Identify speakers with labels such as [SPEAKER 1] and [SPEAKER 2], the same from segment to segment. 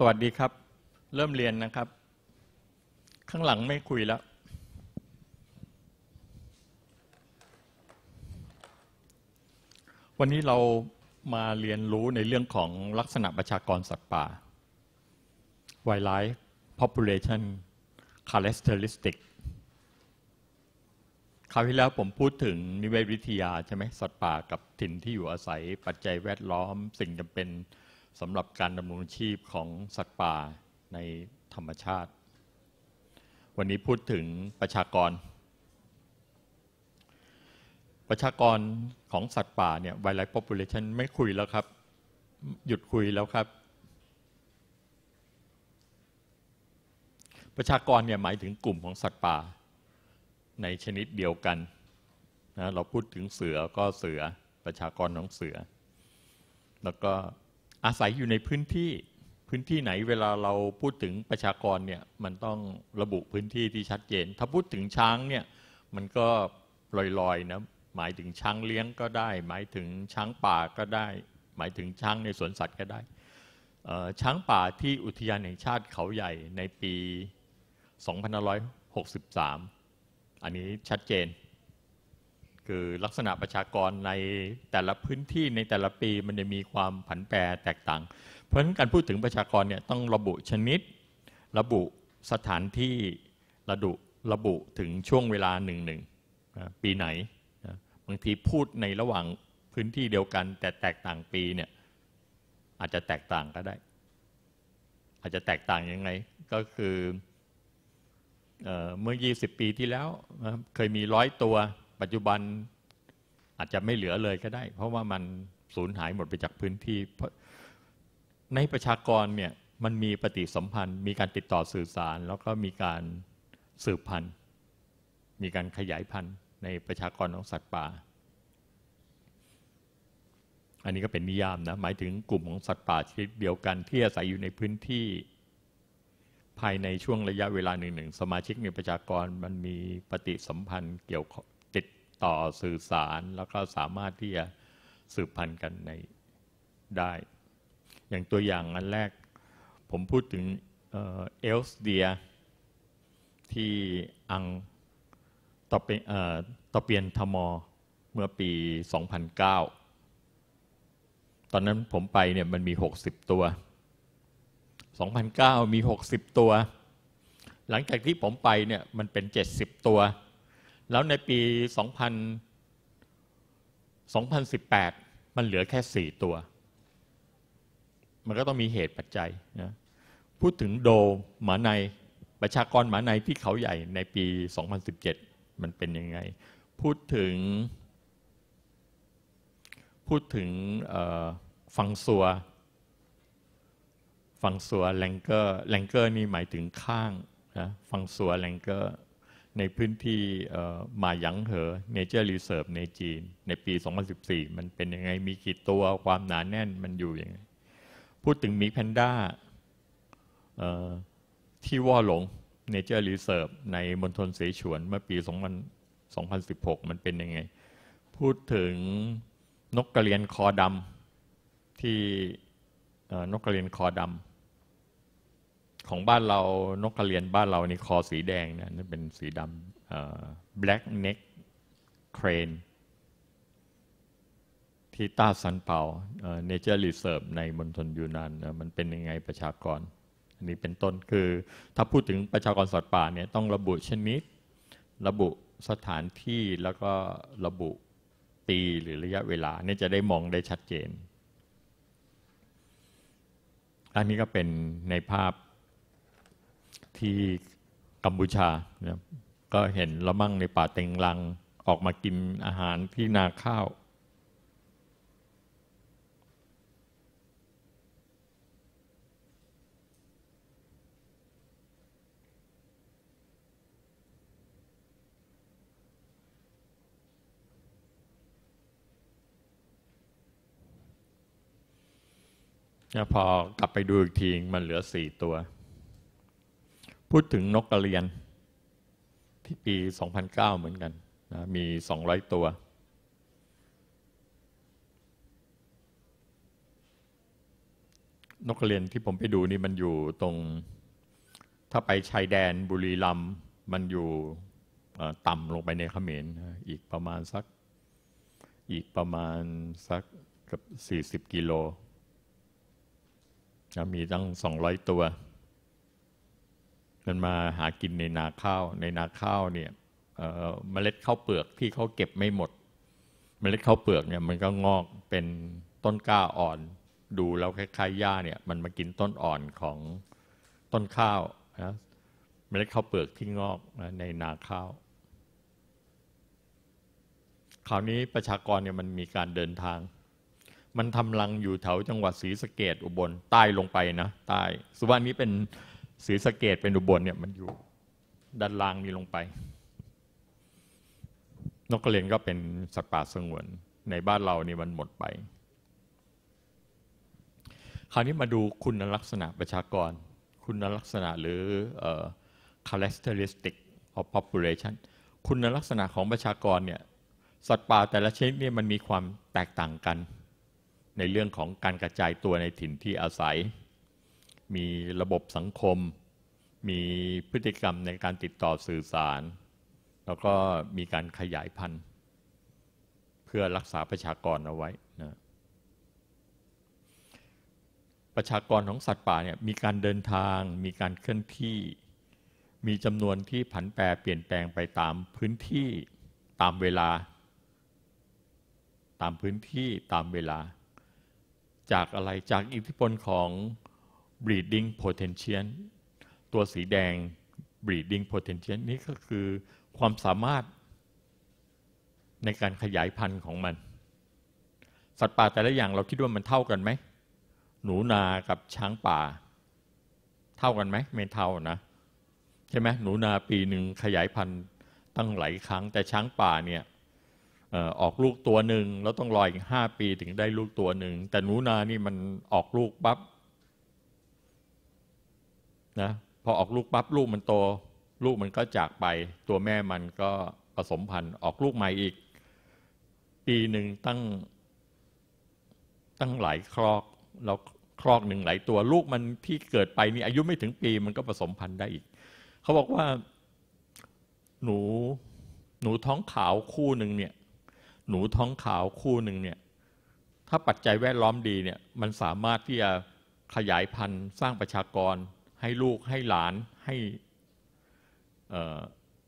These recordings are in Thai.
[SPEAKER 1] สวัสดีครับ เริ่มเรียนนะครับ ข้างหลังไม่คุยแล้ว วันนี้เรามาเรียนรู้ในเรื่องของลักษณะประชากรสัตว์ป่า wildlife population characteristic คราวที่แล้วผมพูดถึงนิเวศวิทยาใช่ไหมสัตว์ป่ากับถิ่นที่อยู่อาศัย ปัจจัยแวดล้อมสิ่งจำเป็นสำหรับการดำรงชีพของสัตว์ป่าในธรรมชาติ วันนี้พูดถึงประชากร ประชากรของสัตว์ป่าเนี่ย wildlife population ไม่คุยแล้วครับ หยุดคุยแล้วครับ ประชากรเนี่ยหมายถึงกลุ่มของสัตว์ป่า ในชนิดเดียวกันนะ เราพูดถึงเสือก็เสือประชากรของเสือ แล้วก็อาศัยอยู่ในพื้นที่ พื้นที่ไหนเวลาเราพูดถึงประชากรเนี่ยมันต้องระบุพื้นที่ที่ชัดเจน ถ้าพูดถึงช้างเนี่ยมันก็ลอยๆนะหมายถึงช้างเลี้ยงก็ได้ หมายถึงช้างป่าก็ได้ หมายถึงช้างในสวนสัตว์ก็ได้ช้างป่าที่อุทยานแห่งชาติเขาใหญ่ในปี2563อันนี้ชัดเจนคือลักษณะประชากรในแต่ละพื้นที่ในแต่ละปีมันจะมีความผันแปรแตกต่าง เพราะฉะนั้นการพูดถึงประชากรเนี่ยต้องระบุชนิดระบุสถานที่ระดุระบุถึงช่วงเวลาหนึ่งหนึ่งปีไหน บางทีพูดในระหว่างพื้นที่เดียวกัน แต่แตกต่างปีเนี่ยอาจจะแตกต่างก็ได้ อาจจะแตกต่างยังไงก็คือเมื่อ 20 ปีที่แล้วเคยมีร้อยตัวปัจจุบันอาจจะไม่เหลือเลยก็ได้ เพราะว่ามันสูญหายหมดไปจากพื้นที่เพราะในประชากรเนี่ยมันมีปฏิสัมพันธ์ มีการติดต่อสื่อสาร แล้วก็มีการสืบพันธุ์ มีการขยายพันธุ์ในประชากรของสัตว์ป่า อันนี้ก็เป็นนิยามนะ หมายถึงกลุ่มของสัตว์ป่าชนิดเดียวกันที่อาศัยอยู่ในพื้นที่ภายในช่วงระยะเวลาหนึ่งหนึ่งสมาชิกในประชากรมันมีปฏิสัมพันธ์เกี่ยวต่อสื่อสารแล้วก็สามารถที่จะสืบพันธุ์กันในได้ อย่างตัวอย่างอันแรกผมพูดถึงเอลส์เดียที่อังต่อเปี่ตเปียนทมอเมื่อปี 2009 ตอนนั้นผมไปเนี่ยมันมี 60 ตัว 2009 มี 60 ตัว หลังจากที่ผมไปเนี่ยมันเป็น 70 ตัวแล้วในปี2000 2018 มันเหลือแค่ 4 ตัว มันก็ต้องมีเหตุปัจจัยนะ พูดถึงโดหมาในประชากรหมาในที่เขาใหญ่ในปี 2017 มันเป็นยังไง พูดถึงพูดถึงฟังซัวฟังซัวแลงเกอร์แลงเกอร์นี่หมายถึงข้างนะฟังซัวแลงเกอร์ในพื้นที่มาหยางเหอเนเจอร์รีเซิร์ฟในจีน ในปี 2014 มันเป็นยังไง มีกี่ตัว ความหนานแน่นมันอยู่ยังไงพูดถึงมีแพนด้าที่ว่อหลงเนเจอร์รีเซิร์ฟในมณฑลเสฉวนเมื่อปี 2016 มันเป็นยังไง พูดถึงนกกระเรียนคอดำที่นกกระเรียนคอดำของบ้านเรา นกกระเรียนบ้านเรานี่คอสีแดงนะนี่เป็นสีดำ black neck crane ที่ต้าซันเปาเนเจอร์รีเซิร์ฟในมณฑลยูนานมันเป็นยังไงประชากร อันนี้เป็นต้นคือถ้าพูดถึงประชากรสัตว์ป่าเนี่ยต้องระบุชนิด ระบุสถานที่ แล้วก็ระบุปีหรือระยะเวลาเนี่ยจะได้มองได้ชัดเจน อันนี้ก็เป็นในภาพที่กัมพูชาเนี่ยก็เห็นละมั่งในป่าเต็งลังออกมากินอาหารที่นาข้าว พอกลับไปดูอีกที มันเหลือสี่ตัวพูดถึงนกกระเรียนที่ปี 2009 เหมือนกันนะมี 200 ตัว นกกระเรียนที่ผมไปดูนี่มันอยู่ตรงถ้าไปชายแดนบุรีรัมย์มันอยู่ต่ำลงไปในเขมรอีกประมาณสัก อีกประมาณสักกับ40 กิโลจะมีตั้ง 200 ตัวมันมาหากินในนาข้าว ในนาข้าวเนี่ยเมล็ดข้าวเปลือกที่เขาเก็บไม่หมด เมล็ดข้าวเปลือกเนี่ยมันก็งอกเป็นต้นกล้าอ่อน ดูแล้วคล้ายๆหญ้าเนี่ย มันมากินต้นอ่อนของต้นข้าวนะเมล็ดข้าวเปลือกที่งอกในนาข้าวคราวนี้ประชากรเนี่ยมันมีการเดินทาง มันทำรังอยู่แถวจังหวัดศรีสะเกดอุบลใต้ลงไปนะใต้สุวรรณนี้เป็นศรีสะเกดเป็นอุบลเนี่ยมันอยู่ด้านล่างนี้ลงไปนกกระเรียนก็เป็นสัตว์ป่าสงวนในบ้านเรานี่มันหมดไป คราวนี้มาดูคุณลักษณะประชากร คุณลักษณะหรือ characteristic of population คุณลักษณะของประชากรเนี่ยสัตว์ป่าแต่ละชนิดเนี่ยมันมีความแตกต่างกัน ในเรื่องของการกระจายตัวในถิ่นที่อาศัยมีระบบสังคม มีพฤติกรรมในการติดต่อสื่อสาร แล้วก็มีการขยายพันธุ์เพื่อรักษาประชากรเอาไว้นะประชากรของสัตว์ป่าเนี่ยมีการเดินทาง มีการเคลื่อนที่ มีจำนวนที่ผันแปรเปลี่ยนแปลงไปตามพื้นที่ ตามเวลา ตามพื้นที่ตามเวลา จากอะไร จากอิทธิพลของ breeding potential ตัวสีแดง breeding potential นี่ก็คือความสามารถ ในการขยายพันธุ์ของมัน สัตว์ป่าแต่ละอย่างเราคิดว่ามันเท่ากันไหม หนูนากับช้างป่า เท่ากันไหมไม่เท่านะ ใช่ไหมหนูนาปีหนึ่งขยายพันธุ์ตั้งหลายครั้ง แต่ช้างป่าเนี่ยออกลูกตัวหนึ่งแล้วต้องรออีกห้าปีถึงได้ลูกตัวหนึ่ง แต่หนูนานี่มันออกลูกปั๊บนะพอออกลูกปั๊บลูกมันโต ลูกมันก็จากไป ตัวแม่มันก็ผสมพันธุ์ออกลูกใหม่อีกปีหนึ่งตั้งตั้งหลายครอกแล้วครอกหนึ่งหลายตัวลูกมันที่เกิดไปนี่อายุไม่ถึงปีมันก็ผสมพันธุ์ได้อีก เขาบอกว่าหนูหนูท้องขาวคู่หนึ่งเนี่ยหนูท้องขาวคู่หนึ่งเนี่ยถ้าปัจจัยแวดล้อมดีเนี่ยมันสามารถที่จะขยายพันธุ์สร้างประชากรให้ลูกให้หลานให้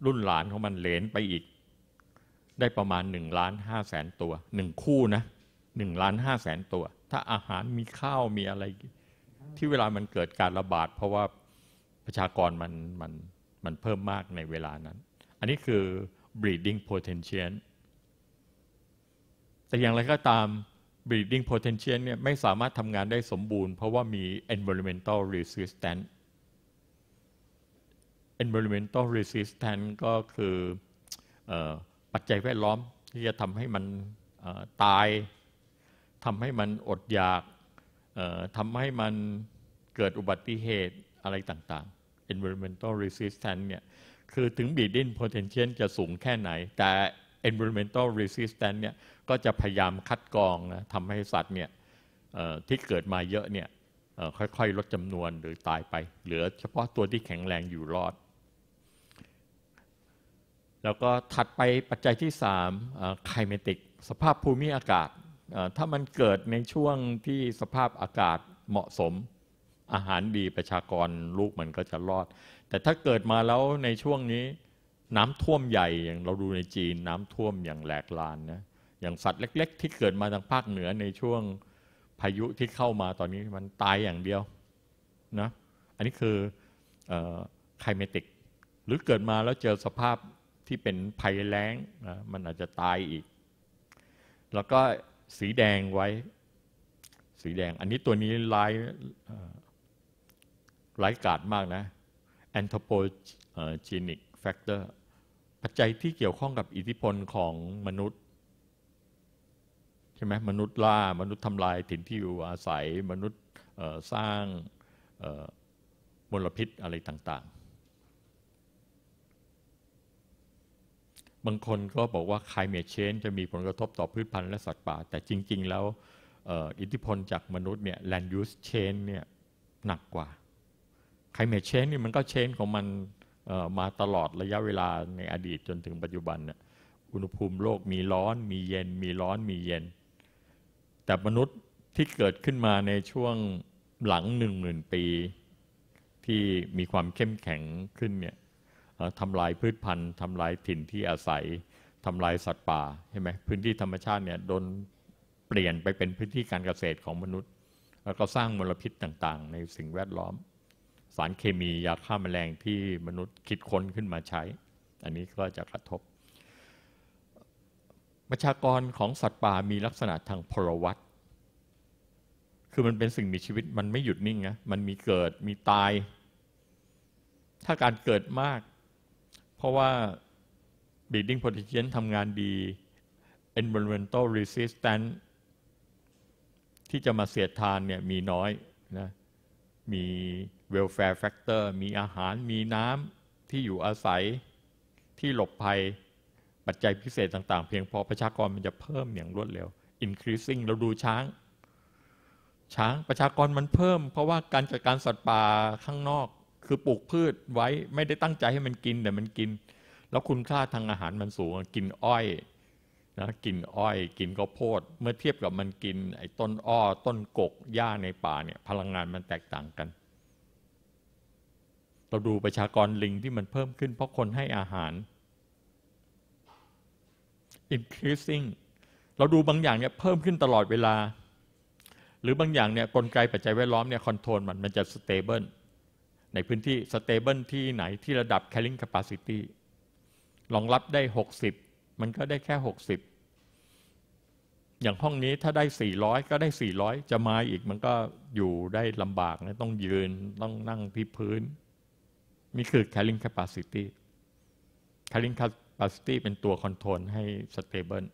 [SPEAKER 1] รุ่นหลานของมันเหลนไปอีก ได้ประมาณหนึ่งล้านห้าแสนตัวหนึ่งคู่นะหนึ่งล้านห้าแสนตัว ถ้าอาหารมีข้าวมีอะไรที่เวลามันเกิดการระบาด เพราะว่าประชากรมันมันมันเพิ่มมากในเวลานั้น อันนี้คือ breeding potential แต่อย่างไรก็ตาม breeding potential เนี่ยไม่สามารถทำงานได้สมบูรณ์ เพราะว่ามี environmental resistance environmental resistance ก็คืออปัจจัยแวดล้อมที่จะทำให้มันตาย ทำให้มันอดอยาก ทำให้มันเกิดอุบัติเหตุอะไรต่าง ๆ environmental resistance เนี่ย คือถึง b ี e e d i n potential จะสูงแค่ไหน แต่ environmental resistance เนี่ย ก็จะพยายามคัดกรองนะทำให้สัตว์เนี่ยที่เกิดมาเยอะเนี่ยค่อยๆลดจำนวนหรือตายไป เหลือเฉพาะตัวที่แข็งแรงอยู่รอดแล้วก็ถัดไปปัจจัยที่3ไคลเมติก สภาพภูมิอากาศ ถ้ามันเกิดในช่วงที่สภาพอากาศเหมาะสม อาหารดีประชากรลูกมันก็จะรอด แต่ถ้าเกิดมาแล้วในช่วงนี้น้ำท่วมใหญ่อย่างเราดูในจีนน้ำท่วมอย่างแหลกลานนะ อย่างสัตว์เล็กๆที่เกิดมาทางภาคเหนือในช่วงพายุที่เข้ามาตอนนี้มันตายอย่างเดียวนะ อันนี้คือไคลเมติก หรือเกิดมาแล้วเจอสภาพที่เป็นภัยแล้งนะมันอาจจะตายอีก แล้วก็สีแดงไว้สีแดง อันนี้ตัวนี้ร้ายร้ายกาดมากนะ anthropogenic factor ปัจจัยที่เกี่ยวข้องกับอิทธิพลของมนุษย์ ใช่ไหมมนุษย์ล่ามนุษย์ทำลายถิ่นที่อยู่อาศัยมนุษย์สร้างมลพิษอะไรต่างบางคนก็บอกว่า climate change จะมีผลกระทบต่อพืชพันธุ์และสัตว์ป่า แต่จริงๆ แล้วอิทธิพลจากมนุษย์เนี่ย land use change เนี่ยหนักกว่า climate change นี่มันก็ change ของมันมาตลอดระยะเวลาในอดีตจนถึงปัจจุบันน่ยอุณหภูมิโลกมีร้อน มีเย็น มีร้อนมีเย็น แต่มนุษย์ที่เกิดขึ้นมาในช่วงหลังหนึ่งหมื่นปีที่มีความเข้มแข็งขึ้นเนี่ยทำลายพืชพันธุ์ ทำลายถิ่นที่อาศัย ทำลายสัตว์ป่าใช่ไหมพื้นที่ธรรมชาติเนี่ยโดนเปลี่ยนไปเป็นพื้นที่การเกษตรของมนุษย์ แล้วก็สร้างมลพิษต่างๆ ในสิ่งแวดล้อม สารเคมี ยาฆ่ามาแมลงที่มนุษย์คิดค้นขึ้นมาใช้ อันนี้ก็จะกระทบ ประชากรของสัตว์ป่ามีลักษณะทางพลวัต คือมันเป็นสิ่งมีชีวิต มันไม่หยุดนิ่งนะ มันมีเกิด มีตาย ถ้าการเกิดมากเพราะว่า Bleeding Potential ทำงานดี Environmental Resistance ที่จะมาเสียดทานเนี่ยมีน้อยนะ มี Welfare Factor มีอาหาร มีน้ำที่อยู่อาศัยที่หลบภัย ปัจจัยพิเศษต่างๆ เพียงพอประชากรมันจะเพิ่มอย่างรวดเร็ว increasing เราดูช้าง ช้างประชากรมันเพิ่มเพราะว่าการจัดการสัตว์ป่าข้างนอกคือปลูกพืชไว้ไม่ได้ตั้งใจให้มันกินแต่มันกิน แล้วคุณค่าทางอาหารมันสูงกินอ้อยนะกินอ้อย กินข้าวโพด เมื่อเทียบกับมันกินไอ้ต้นอ้อต้นกกหญ้าในป่าเนี่ย พลังงานมันแตกต่างกัน เราดูประชากรลิงที่มันเพิ่มขึ้นเพราะคนให้อาหาร increasing เราดูบางอย่างเนี่ยเพิ่มขึ้นตลอดเวลา หรือบางอย่างเนี่ยกลไกปัจจัยแวดล้อมเนี่ยคอนโทรลมันมันจะ stable ในพื้นที่สเตเบิลที่ไหนที่ระดับแคลิ y i n g c a p a c i รองรับได้ 60 มันก็ได้แค่ 60 อย่างห้องนี้ถ้าได้ 400 ก็ได้ 400 จะมาอีก มันก็อยู่ได้ลำบากนะต้องยืนต้องนั่งที่พื้นนี่คือแคลิ y i n g c a p a c i t ค carrying c a p a เป็นตัวคอนโทรลให้สเตเบิล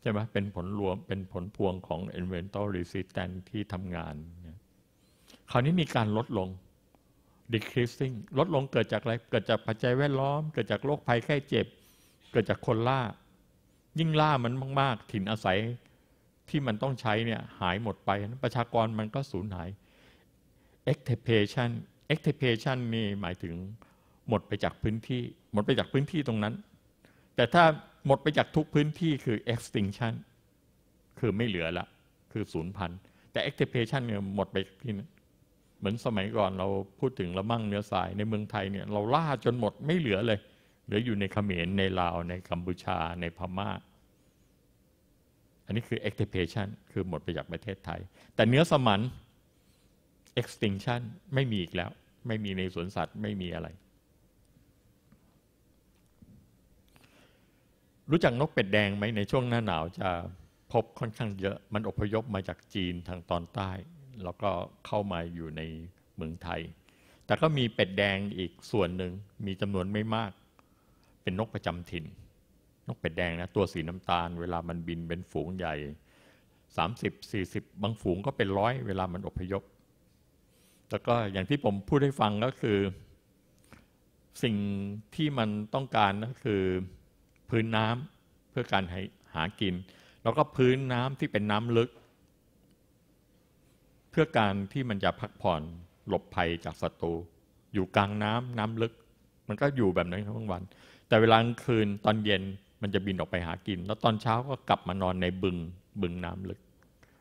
[SPEAKER 1] ใช่ไหมเป็นผลรวมเป็นผลพวงของ environmental resistance ที่ทำงานคราวนี้มีการลดลง decreasing ลดลงเกิดจากอะไร เกิดจากปัจจัยแวดล้อม เกิดจากโรคภัยไข้เจ็บ เกิดจากคนล่า ยิ่งล่ามันมาก ๆ ถิ่นอาศัยที่มันต้องใช้เนี่ยหายหมดไป ประชากรมันก็สูญหาย extirpation extirpation นี่หมายถึงหมดไปจากพื้นที่ หมดไปจากพื้นที่ตรงนั้น แต่ถ้าหมดไปจากทุกพื้นที่คือ extinction คือไม่เหลือละคือศูนย์พันแต่ extirpation เนี่ยหมดไปที่นั้นเหมือนสมัยก่อนเราพูดถึงละมั่งเนื้อสาย ในเมืองไทยเนี่ย เราล่าจนหมดไม่เหลือเลย เหลืออยู่ในเขมรในลาวในกัมพูชาในพม่าอันนี้คือ e x t i n c t i o n คือหมดไปจากประเทศไทย แต่เนื้อสมัน extinction ไม่มีอีกแล้วไม่มีในสวนสัตว์ไม่มีอะไร รู้จักนกเป็ดแดงไหมในช่วงหน้าหนาวจะพบค่อนข้างเยอะมันอพยพมาจากจีนทางตอนใต้แล้วก็เข้ามาอยู่ในเมืองไทย แต่ก็มีเป็ดแดงอีกส่วนหนึ่งมีจำนวนไม่มาก เป็นนกประจำถิ่น นกเป็ดแดงนะตัวสีน้ำตาล เวลามันบินเป็นฝูงใหญ่ 30 40 บางฝูงก็เป็นร้อย เวลามันอพยพ แล้วก็อย่างที่ผมพูดให้ฟังก็คือสิ่งที่มันต้องการก็คือพื้นน้ำเพื่อการหากิน แล้วก็พื้นน้ำที่เป็นน้ำลึกเพื่อการที่มันจะพักผ่อนหลบภัยจากศัตรูอยู่กลางน้ำน้ำลึก มันก็อยู่แบบนั้นทั้งวัน แต่เวลากลางคืนตอนเย็นมันจะบินออกไปหากิน แล้วตอนเช้าก็กลับมานอนในบึงบึงน้ำลึก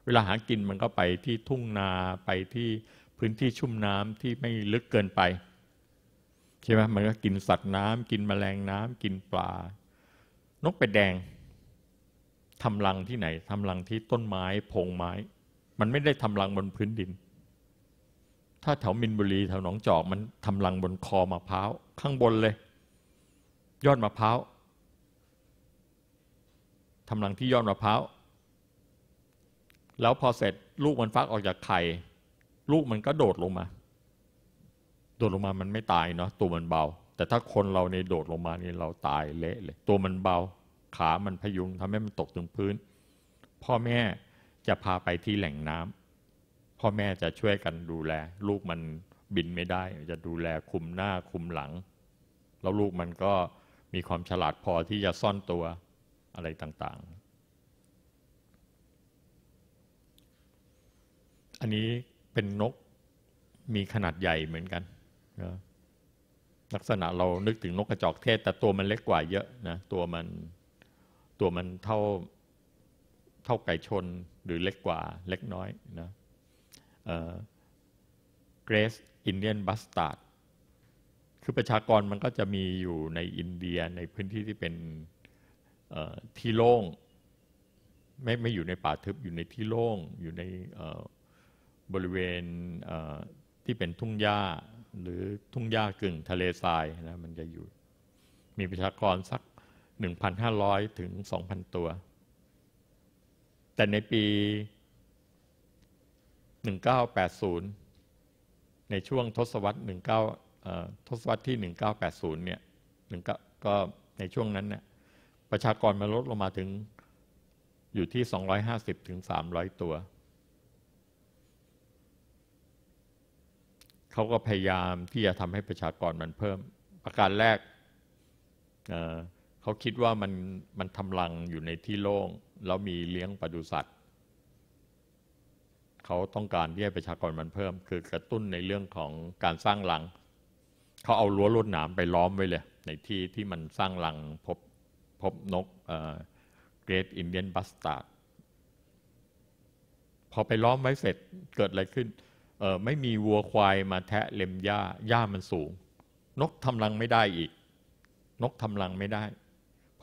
[SPEAKER 1] เวลาหากินมันก็ไปที่ทุ่งนาไปที่พื้นที่ชุ่มน้ำที่ไม่ลึกเกินไปใช่ไหมมันก็กินสัตว์น้ำกินแมลงน้ำกินปลานกเป็ดแดงทำรังที่ไหนทำรังที่ต้นไม้พงไม้มันไม่ได้ทำรังบนพื้นดิน ถ้าแถวมินบุรีแถวหนองจอกมันทำรังบนคอมะพร้าวข้างบนเลยยอดมะพร้าวทำรังที่ยอดมะพร้าว แล้วพอเสร็จ ลูกมันฟักออกจากไข่ลูกมันก็โดดลงมา โดดลงมามันไม่ตายเนาะตัวมันเบา แต่ถ้าคนเราในโดดลงมานี่เราตายเละเลยตัวมันเบา ขามันพยุงทำให้มันตกถึงพื้น พ่อแม่จะพาไปที่แหล่งน้ำพ่อแม่จะช่วยกันดูแล ลูกมันบินไม่ได้ จะดูแลคุมหน้าคุมหลัง แล้วลูกมันก็มีความฉลาดพอที่จะซ่อนตัวอะไรต่างๆ อันนี้เป็นนกมีขนาดใหญ่เหมือนกันนะลักษณะเรานึกถึงนกกระจอกเทศ แต่ตัวมันเล็กกว่าเยอะนะตัวมันตัวมันเท่าเท่าไก่ชนหรือเล็กกว่าเล็กน้อยนะเกรสอินเดียนบัสตาร์ดคือประชากรมันก็จะมีอยู่ในอินเดียในพื้นที่ที่เป็นที่โล่ง ไม่ไม่อยู่ในป่าทึบอยู่ในที่โล่ง อยู่ในบริเวณที่เป็นทุ่งหญ้าหรือทุ่งหญ้ากึ่งทะเลทรายนะมันจะอยู่ มีประชากรสัก 1,500 ถึง 2,000 ตัวแต่ในปี 1980 ในช่วงทศวรรษ19ทศวรรษที่ 1980 เนี่ยก็ในช่วงนั้นเนี่ยประชากรมันลดลงมาถึงอยู่ที่ 250 ถึง 300 ตัว เขาก็พยายามที่จะทำให้ประชากรมันเพิ่มประการแรกเขาคิดว่ามันมันทำรังอยู่ในที่โล่งแล้วมีเลี้ยงปศุสัตว์ เขาต้องการที่ให้ประชากรมันเพิ่ม คือกระตุ้นในเรื่องของการสร้างรัง เขาเอารั้วลวดหนามไปล้อมไว้เลย ในที่ที่มันสร้างรังพบพบนกเกรดอินเดียนบัสตาร์ดพอไปล้อมไว้เสร็จเกิดอะไรขึ้นไม่มีวัวควายมาแทะเล็มหญ้าหญ้ามันสูง นกทำรังไม่ได้อีก นกทำรังไม่ได้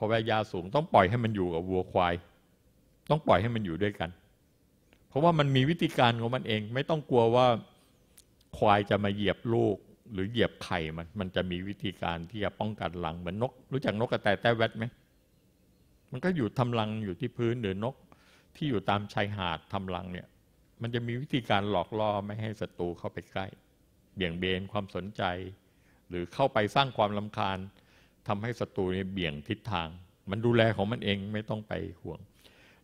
[SPEAKER 1] พอแวรยาสูงต้องปล่อยให้มันอยู่กับวัวควาย ต้องปล่อยให้มันอยู่ด้วยกัน เพราะว่ามันมีวิธีการของมันเองไม่ต้องกลัวว่าควายจะมาเหยียบลูกหรือเหยียบไข่มันมันจะมีวิธีการที่จะป้องกันลังเหมือนนกรู้จักนกกระแตแต้แวดไหมมันก็อยู่ทำรังอยู่ที่พื้นหรือนกที่อยู่ตามชายหาดทำรังเนี่ย มันจะมีวิธีการหลอกล่อไม่ให้ศัตรูเข้าไปใกล้ เบี่ยงเบนความสนใจ หรือเข้าไปสร้างความลาคาญทำให้ศัตรูเนี่ยเบี่ยงทิศทาง มันดูแลของมันเองไม่ต้องไปห่วง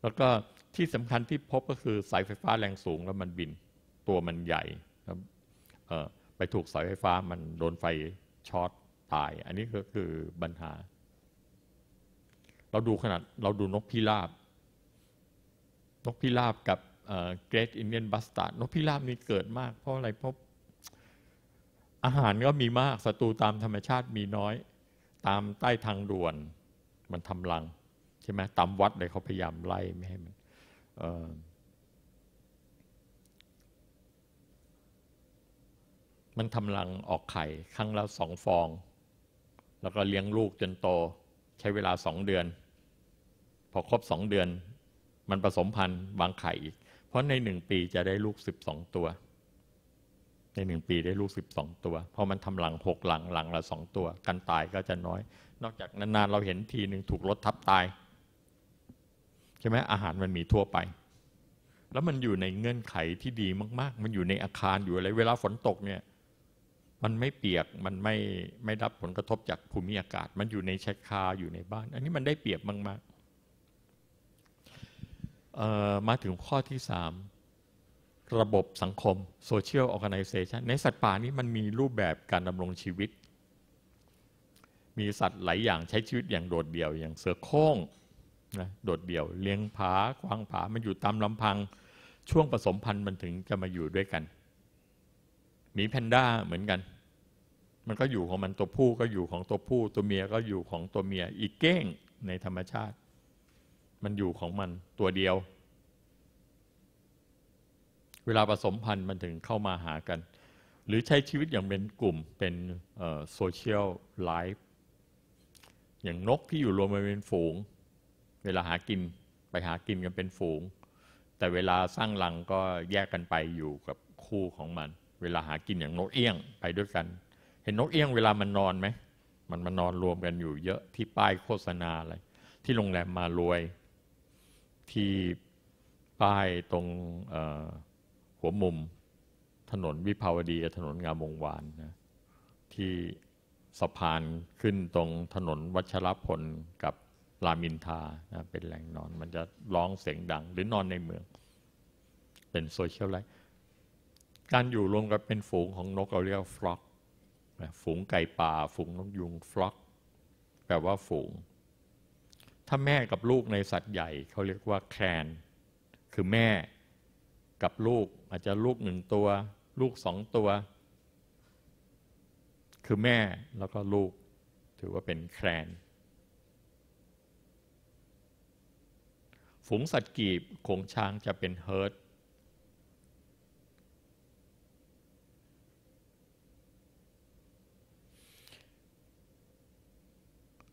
[SPEAKER 1] แล้วก็ที่สำคัญที่พบก็คือสายไฟฟ้าแรงสูงแล้วมันบิน ตัวมันใหญ่ครับไปถูกสายไฟฟ้ามันโดนไฟช็อตตาย อันนี้ก็คือปัญหา เราดูขนาดเราดูนกพิราบ นกพิราบกับเกรดอินเดียนบัสตานกพิราบนี่เกิดมากเพราะอะไรเพราะอาหารก็มีมากศัตรูตามธรรมชาติมีน้อยตามใต้ทางด่วนมันทำรัง ใช่ไหมตามวัดเลยเขาพยายามไล่ไม่ให้มันมันทำรังออกไข่ ครั้งละสองฟอง แล้วก็เลี้ยงลูกจนโตใช้เวลาสองเดือน พอครบสองเดือน มันผสมพันธุ์วางไข่อีก เพราะในหนึ่งปีจะได้ลูกสิบสองตัวในหนึ่งปีได้ลูกสสิบองตัวพอมันทำหลังหกหลังหลังละสองตัว กันตายก็จะน้อย นอกจากนานๆเราเห็นทีหนึ่งถูกรถทับตาย ใช่ไหมอาหารมันมีทั่วไป แล้วมันอยู่ในเงื่อนไขที่ดีมาก ๆ มันอยู่ในอาคารอยู่อะไรเวลาฝนตกเนี่ย มันไม่เปียกมันไม่ไม่รับผลกระทบจากภูมิอากาศ มันอยู่ในชายคาอยู่ในบ้านอันนี้มันได้เปรียบมากๆมาถึงข้อที่สามระบบสังคม social organization ในสัตว์ป่านี้มันมีรูปแบบการดำรงชีวิต มีสัตว์หลายอย่างใช้ชีวิต อย่างโดดเดี่ยว อย่างเสือโคร่งนะโดดเดี่ยว เลี้ยงผาควางผา มันอยู่ตามลำพัง ช่วงผสมพันธุ์มันถึงจะมาอยู่ด้วยกัน มีแพนด้าเหมือนกัน มันก็อยู่ของมันตัวผู้ก็อยู่ของตัวผู้ตัวเมียก็อยู่ของตัวเมียอีกเก้งในธรรมชาติ มันอยู่ของมันตัวเดียวเวลาผสมพันธุ์มันถึงเข้ามาหากัน หรือใช้ชีวิตอย่างเป็นกลุ่มเป็นโซเชียลไลฟ์ อย่างนกที่อยู่รวมกันเป็นฝูง เวลาหากินไปหากินกันเป็นฝูง แต่เวลาสร้างรังก็แยกกันไปอยู่กับคู่ของมัน เวลาหากินอย่างนกเอี้ยงไปด้วยกัน เห็นนกเอี้ยงเวลามันนอนไหม มันมานอนรวมกันอยู่เยอะที่ป้ายโฆษณาอะไร ที่โรงแรมมารวย ที่ป้ายตรงหัวมุมถนนวิภาวดีถนนงามวงวานนะที่สะพานขึ้นตรงถนนวัชรพลกับรามินทานะเป็นแหล่งนอนมันจะร้องเสียงดังหรือนอนในเมือง เป็นโซเชียลไลฟ์การอยู่รวมกันเป็นฝูงของนกเราเรียกฟล็อกฝูงไก่ป่าฝูงนกยุงฟล็อกแปลว่าฝูง ถ้าแม่กับลูกในสัตว์ใหญ่ เขาเรียกว่าแคลนคือแม่กับลูกอาจจะลูกหนึ่งตัว ลูกสองตัว คือแม่แล้วก็ลูกถือว่าเป็นแครนฝูงสัตว์กีบโขงช้างจะเป็นเฮิร์ต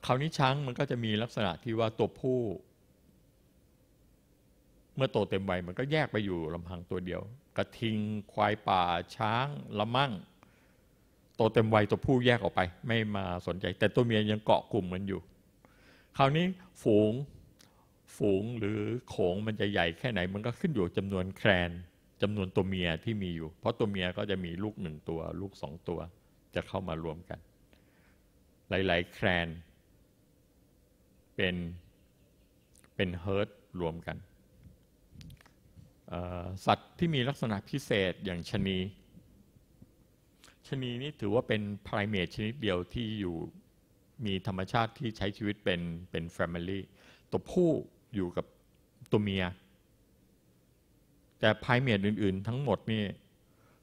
[SPEAKER 1] คราวนี้ช้างมันก็จะมีลักษณะที่ว่าตัวผู้เมื่อโตเต็มวัยมันก็แยกไปอยู่ลำพังตัวเดียว กระทิงควายป่าช้าง ละมั่ง โตเต็มวัยตัวผู้แยกออกไป ไม่มาสนใจ แต่ตัวเมียยังเกาะกลุ่มมันอยู่ คราวนี้ฝูงฝูงหรือโขงมันจะใหญ่แค่ไหน มันก็ขึ้นอยู่จำนวนแครนจำนวนตัวเมียที่มีอยู่ เพราะตัวเมียก็จะมีลูกหนึ่งตัวลูกสองตัว จะเข้ามารวมกัน หลาย ๆ แครนเป็นเป็นเฮิร์ตรวมกันสัตว์ที่มีลักษณะพิเศษอย่างชนี ชนีนี่ถือว่าเป็นไพรเมตชนิดเดียวที่อยู่ มีธรรมชาติที่ใช้ชีวิตเป็นเป็นแฟมิลี่ตัวผู้อยู่กับตัวเมีย แต่ไพรเมตอื่นๆ ทั้งหมดนี่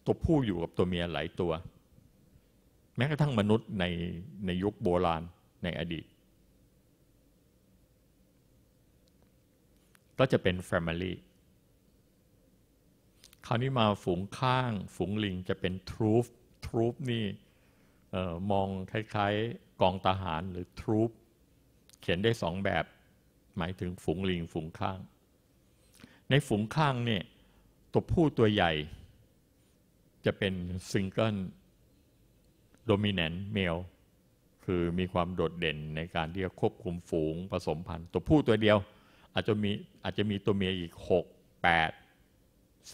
[SPEAKER 1] ตัวผู้อยู่กับตัวเมียหลายตัว แม้กระทั่งมนุษย์ในในยุคโบราณในอดีต ก็จะเป็นแฟมิลี่คราวนี้มาฝูงข้างฝูงลิงจะเป็นทรูฟ ทรูฟนี่มองคล้าย ๆกองทหารหรือทรูฟ เขียนได้สองแบบ หมายถึงฝูงลิงฝูงข้าง ในฝูงข้างเนี่ยตัวผู้ตัวใหญ่ จะเป็นซิงเกิลโดมิเนนต์เมลคือมีความโดดเด่นในการที่จะควบคุมฝูงผสมพันธุ์ตัวผู้ตัวเดียวอาจจะมีอาจจะมีตัวเมียอีกหกแปด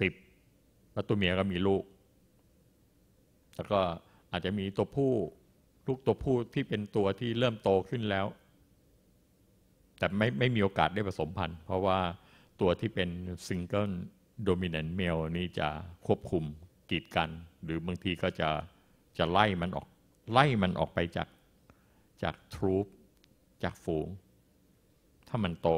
[SPEAKER 1] สิบแล้วตัวเมียก็มีลูก แล้วก็อาจจะมีตัวผู้ลูกตัวผู้ที่เป็นตัวที่เริ่มโตขึ้นแล้ว แต่ไม่ไม่มีโอกาสได้ผสมพันธุ์เพราะว่าตัวที่เป็นซิงเกิลโดมิเนนต์เมลนี่จะควบคุมกีดกัน หรือบางทีก็จะจะไล่มันออก ไล่มันออกไปจาก จากทรูปจากฝูง ถ้ามันโต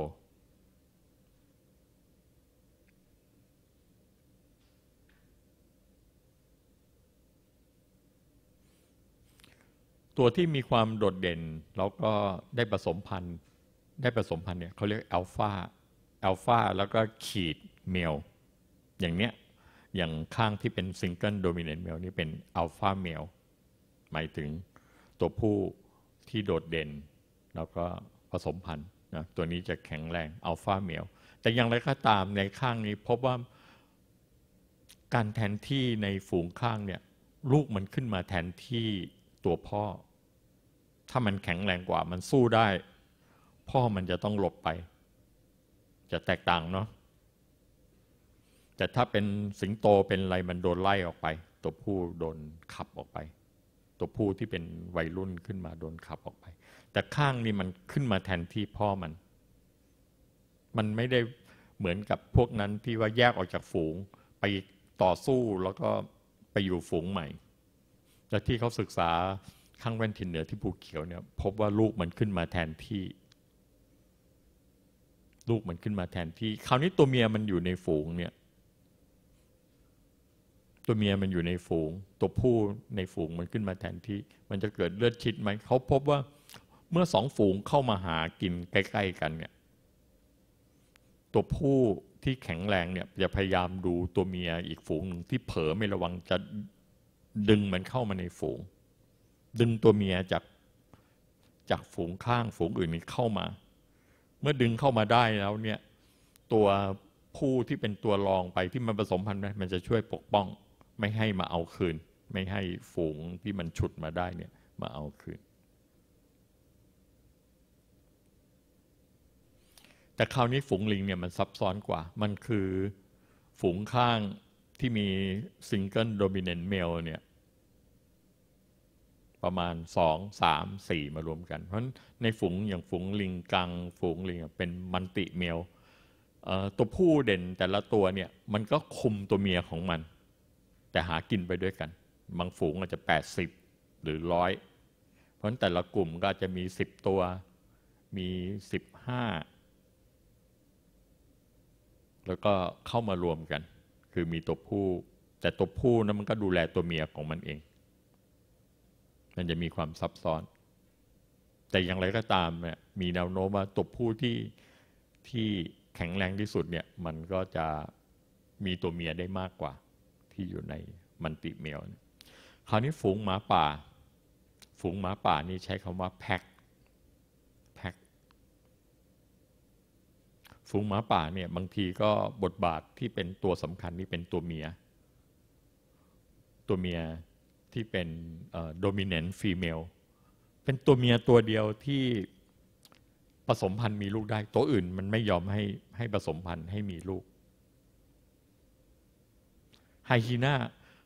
[SPEAKER 1] ตัวที่มีความโดดเด่นแล้วก็ได้ผสมพันธุ์ได้ผสมพันธุ์เนี่ยเขาเรียกอัลฟาอัลฟาแล้วก็ขีดเมลอย่างเนี้ยอย่างข้างที่เป็นซิงเกิลโดมิเนนต์เมลนี่เป็นอัลฟาเมลหมายถึงตัวผู้ที่โดดเด่นแล้วก็ผสมพันธุ์นะตัวนี้จะแข็งแรงอัลฟาเมลแต่อย่างไรก็ตามในข้างนี้พบว่าการแทนที่ในฝูงข้างเนี่ยลูกมันขึ้นมาแทนที่ตัวพ่อถ้ามันแข็งแรงกว่ามันสู้ได้ พ่อมันจะต้องหลบไป จะแตกต่างเนาะแต่ถ้าเป็นสิงโตเป็นอะไรมันโดนไล่ออกไป ตัวผู้โดนขับออกไป ตัวผู้ที่เป็นวัยรุ่นขึ้นมาโดนขับออกไป แต่ข้างนี่มันขึ้นมาแทนที่พ่อมัน มันไม่ได้เหมือนกับพวกนั้นที่ว่าแยกออกจากฝูงไปต่อสู้แล้วก็ไปอยู่ฝูงใหม่และที่เขาศึกษาข้างแว่นทินเหนือที่ภูเขียวเนี่ยพบว่าลูกมันขึ้นมาแทนที่ ลูกมันขึ้นมาแทนที่ คราวนี้ตัวเมียมันอยู่ในฝูงเนี่ยตัวเมียมันอยู่ในฝูง ตัวผู้ในฝูงมันขึ้นมาแทนที่มันจะเกิดเลือดชิดไหมเขาพบว่าเมื่อสองฝูงเข้ามาหากินใกล้ ๆกันเนี่ยตัวผู้ที่แข็งแรงเนี่ยจะพยายามดูตัวเมียอีกฝูงหนึ่งที่เผลอไม่ระวังจะดึงมันเข้ามาในฝูงดึงตัวเมียจากจากฝูงข้างฝูงอื่นนี้เข้ามา เมื่อดึงเข้ามาได้แล้วเนี่ยตัวผู้ที่เป็นตัวรองไปที่มันผสมพันธุ์มันจะช่วยปกป้องไม่ให้มาเอาคืน ไม่ให้ฝูงที่มันฉุดมาได้เนี่ยมาเอาคืน แต่คราวนี้ฝูงลิงเนี่ยมันซับซ้อนกว่า มันคือฝูงข้างที่มีซิงเกิลโดมิเนนต์เมลเนี่ยประมาณสองสามสี่มารวมกัน เพราะในฝูงอย่างฝูงลิงกังฝูงลิงเป็นมันติเมลตัวผู้เด่นแต่ละตัวเนี่ยมันก็คุมตัวเมียของมัน แต่หากินไปด้วยกันบางฝูงอาจจะ80หรือร้อยเพราะแต่ละกลุ่มก็จะมี10ตัว มี15แล้วก็เข้ามารวมกัน คือมีตัวผู้ แต่ตัวผู้นั้นมันก็ดูแลตัวเมียของมันเองมันจะมีความซับซ้อน แต่อย่างไรก็ตามเนี่ย มีแนวโน้มว่าตบผู้ที่ที่แข็งแรงที่สุดเนี่ย มันก็จะมีตัวเมียได้มากกว่า ที่อยู่ในมันติเมลคราวนี้ฝูงหมาป่า ฝูงหมาป่านี่ใช้คำว่าแพ็ค แพ็ค ฝูงหมาป่าเนี่ยบางทีก็บทบาทที่เป็นตัวสำคัญนี่เป็นตัวเมีย ตัวเมียที่เป็นโดมิเนนต์ฟีเมล เป็นตัวเมียตัวเดียวที่ผสมพันธุ์มีลูกได้ ตัวอื่นมันไม่ยอมให้ให้ผสมพันธุ์ให้มีลูก ไฮฮีน่า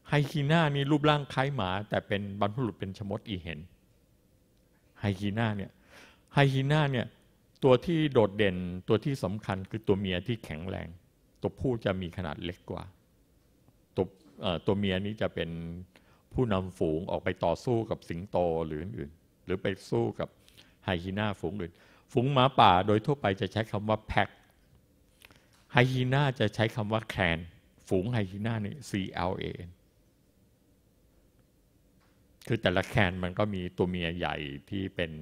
[SPEAKER 1] ไฮฮีน่านี่รูปร่างคล้ายหมา แต่เป็นบรรพุรุษเป็นชมดอีเห็น ไฮฮีน่าเนี่ย ไฮฮีน่าเนี่ยตัวที่โดดเด่นตัวที่สำคัญคือตัวเมียที่แข็งแรง ตัวผู้จะมีขนาดเล็กกว่า ตัวตัวเมียนี้จะเป็นผู้นำฝูงออกไปต่อสู้กับสิงโตหรืออื่นหรือไปสู้กับไฮฮีน่าฝูงอื่นฝูงหมาป่าโดยทั่วไปจะใช้คำว่าแพ็คไฮฮีน่าจะใช้คำว่าแคนฝูงไฮฮีน่านี่ C L A N คือแต่ละแคนมันก็มีตัวเมียใหญ่ที่เป็น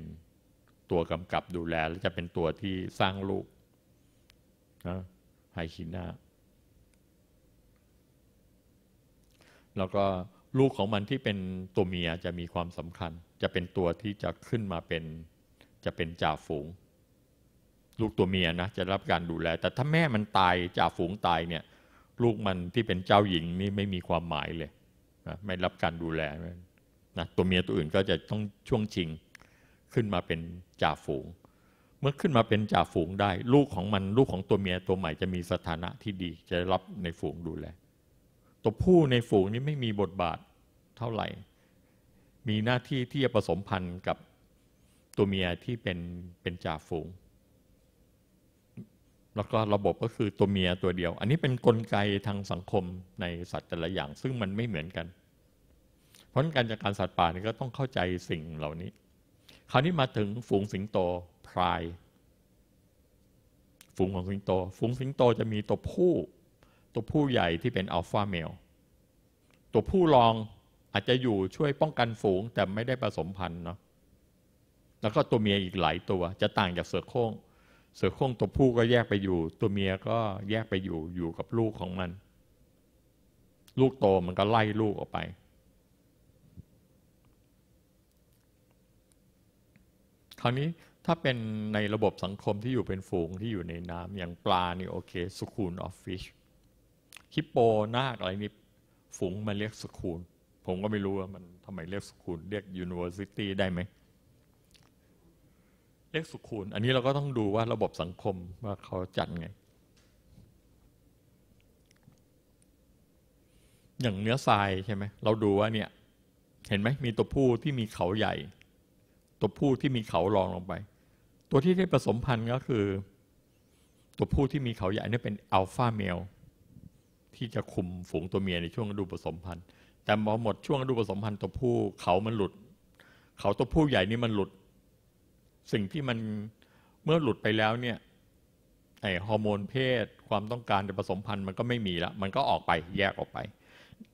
[SPEAKER 1] ตัวกำกับดูแล และจะเป็นตัวที่สร้างลูกนะไฮฮีน่าแล้วก็ลูกของมันที่เป็นตัวเมียจะมีความสำคัญ จะเป็นตัวที่จะขึ้นมาเป็นจะเป็นจ่าฝูง ลูกตัวเมียนะจะรับการดูแล แต่ถ้าแม่มันตายจ่าฝูงตายเนี่ยลูกมันที่เป็นเจ้าหญิงนี่ไม่มีความหมายเลยนะไม่รับการดูแลนะตัวเมียตัวอื่นก็จะต้องช่วงชิงขึ้นมาเป็นจ่าฝูง เมื่อขึ้นมาเป็นจ่าฝูงได้ ลูกของมันลูกของตัวเมียตัวใหม่จะมีสถานะที่ดีจะรับในฝูงดูแลตัวผู้ในฝูงนี้ไม่มีบทบาทเท่าไหร่ มีหน้าที่ที่จะผสมพันธุ์กับตัวเมียที่เป็นเป็นจ่าฝูง แล้วก็ระบบก็คือตัวเมียตัวเดียว อันนี้เป็นนกลไกทางสังคมในสัตว์แต่ละอย่าง ซึ่งมันไม่เหมือนกัน เพราะการจัดการสัตว์ป่านี่ก็ต้องเข้าใจสิ่งเหล่านี้ คราวนี้มาถึงฝูงสิงโตพราย ฝูงของสิงโต ฝูงสิงโตจะมีตัวผู้ตัวผู้ใหญ่ที่เป็นอัลฟาเมลตัวผู้รองอาจจะอยู่ช่วยป้องกันฝูงแต่ไม่ได้ผสมพันธุ์เนาะ แล้วก็ตัวเมียอีกหลายตัว จะต่างจากเสือโคร่ง เสือโคร่งตัวผู้ก็แยกไปอยู่ ตัวเมียก็แยกไปอยู่อยู่กับลูกของมัน ลูกโตมันก็ไล่ลูกออกไป คราวนี้ถ้าเป็นในระบบสังคมที่อยู่เป็นฝูงที่อยู่ในน้ำอย่างปลานี่โอเคสุคูนออฟฟิชฮิปโปนาคอะไรนี่ฝูงมาเรียกสกูล ผมก็ไม่รู้ว่ามันทำไมเรียกสกูล เรียกยูนิเวอร์ซิตี้ได้ไหมเรียกสุคูลอันนี้เราก็ต้องดูว่าระบบสังคมว่าเขาจัดไงอย่างเนื้อทรายใช่ไหมเราดูว่าเนี่ย เห็นไหมมีตัวผู้ที่มีเขาใหญ่ ตัวผู้ที่มีเขารองลงไป ตัวที่ได้ผสมพันธุ์ก็คือ ตัวผู้ที่มีเขาใหญ่นี่เป็นอัลฟาเมลที่จะคุมฝูงตัวเมียในช่วงฤดูผสมพันธุ์แต่พอหมดช่วงฤดูผสมพันธุ์ตัวผู้เขามันหลุด เขาตัวผู้ใหญ่นี่มันหลุด สิ่งที่มันเมื่อหลุดไปแล้ว เนี่ย ไอฮอร์โมนเพศความต้องการจะผสมพันธุ์มันก็ไม่มีละมันก็ออกไปแยกออกไป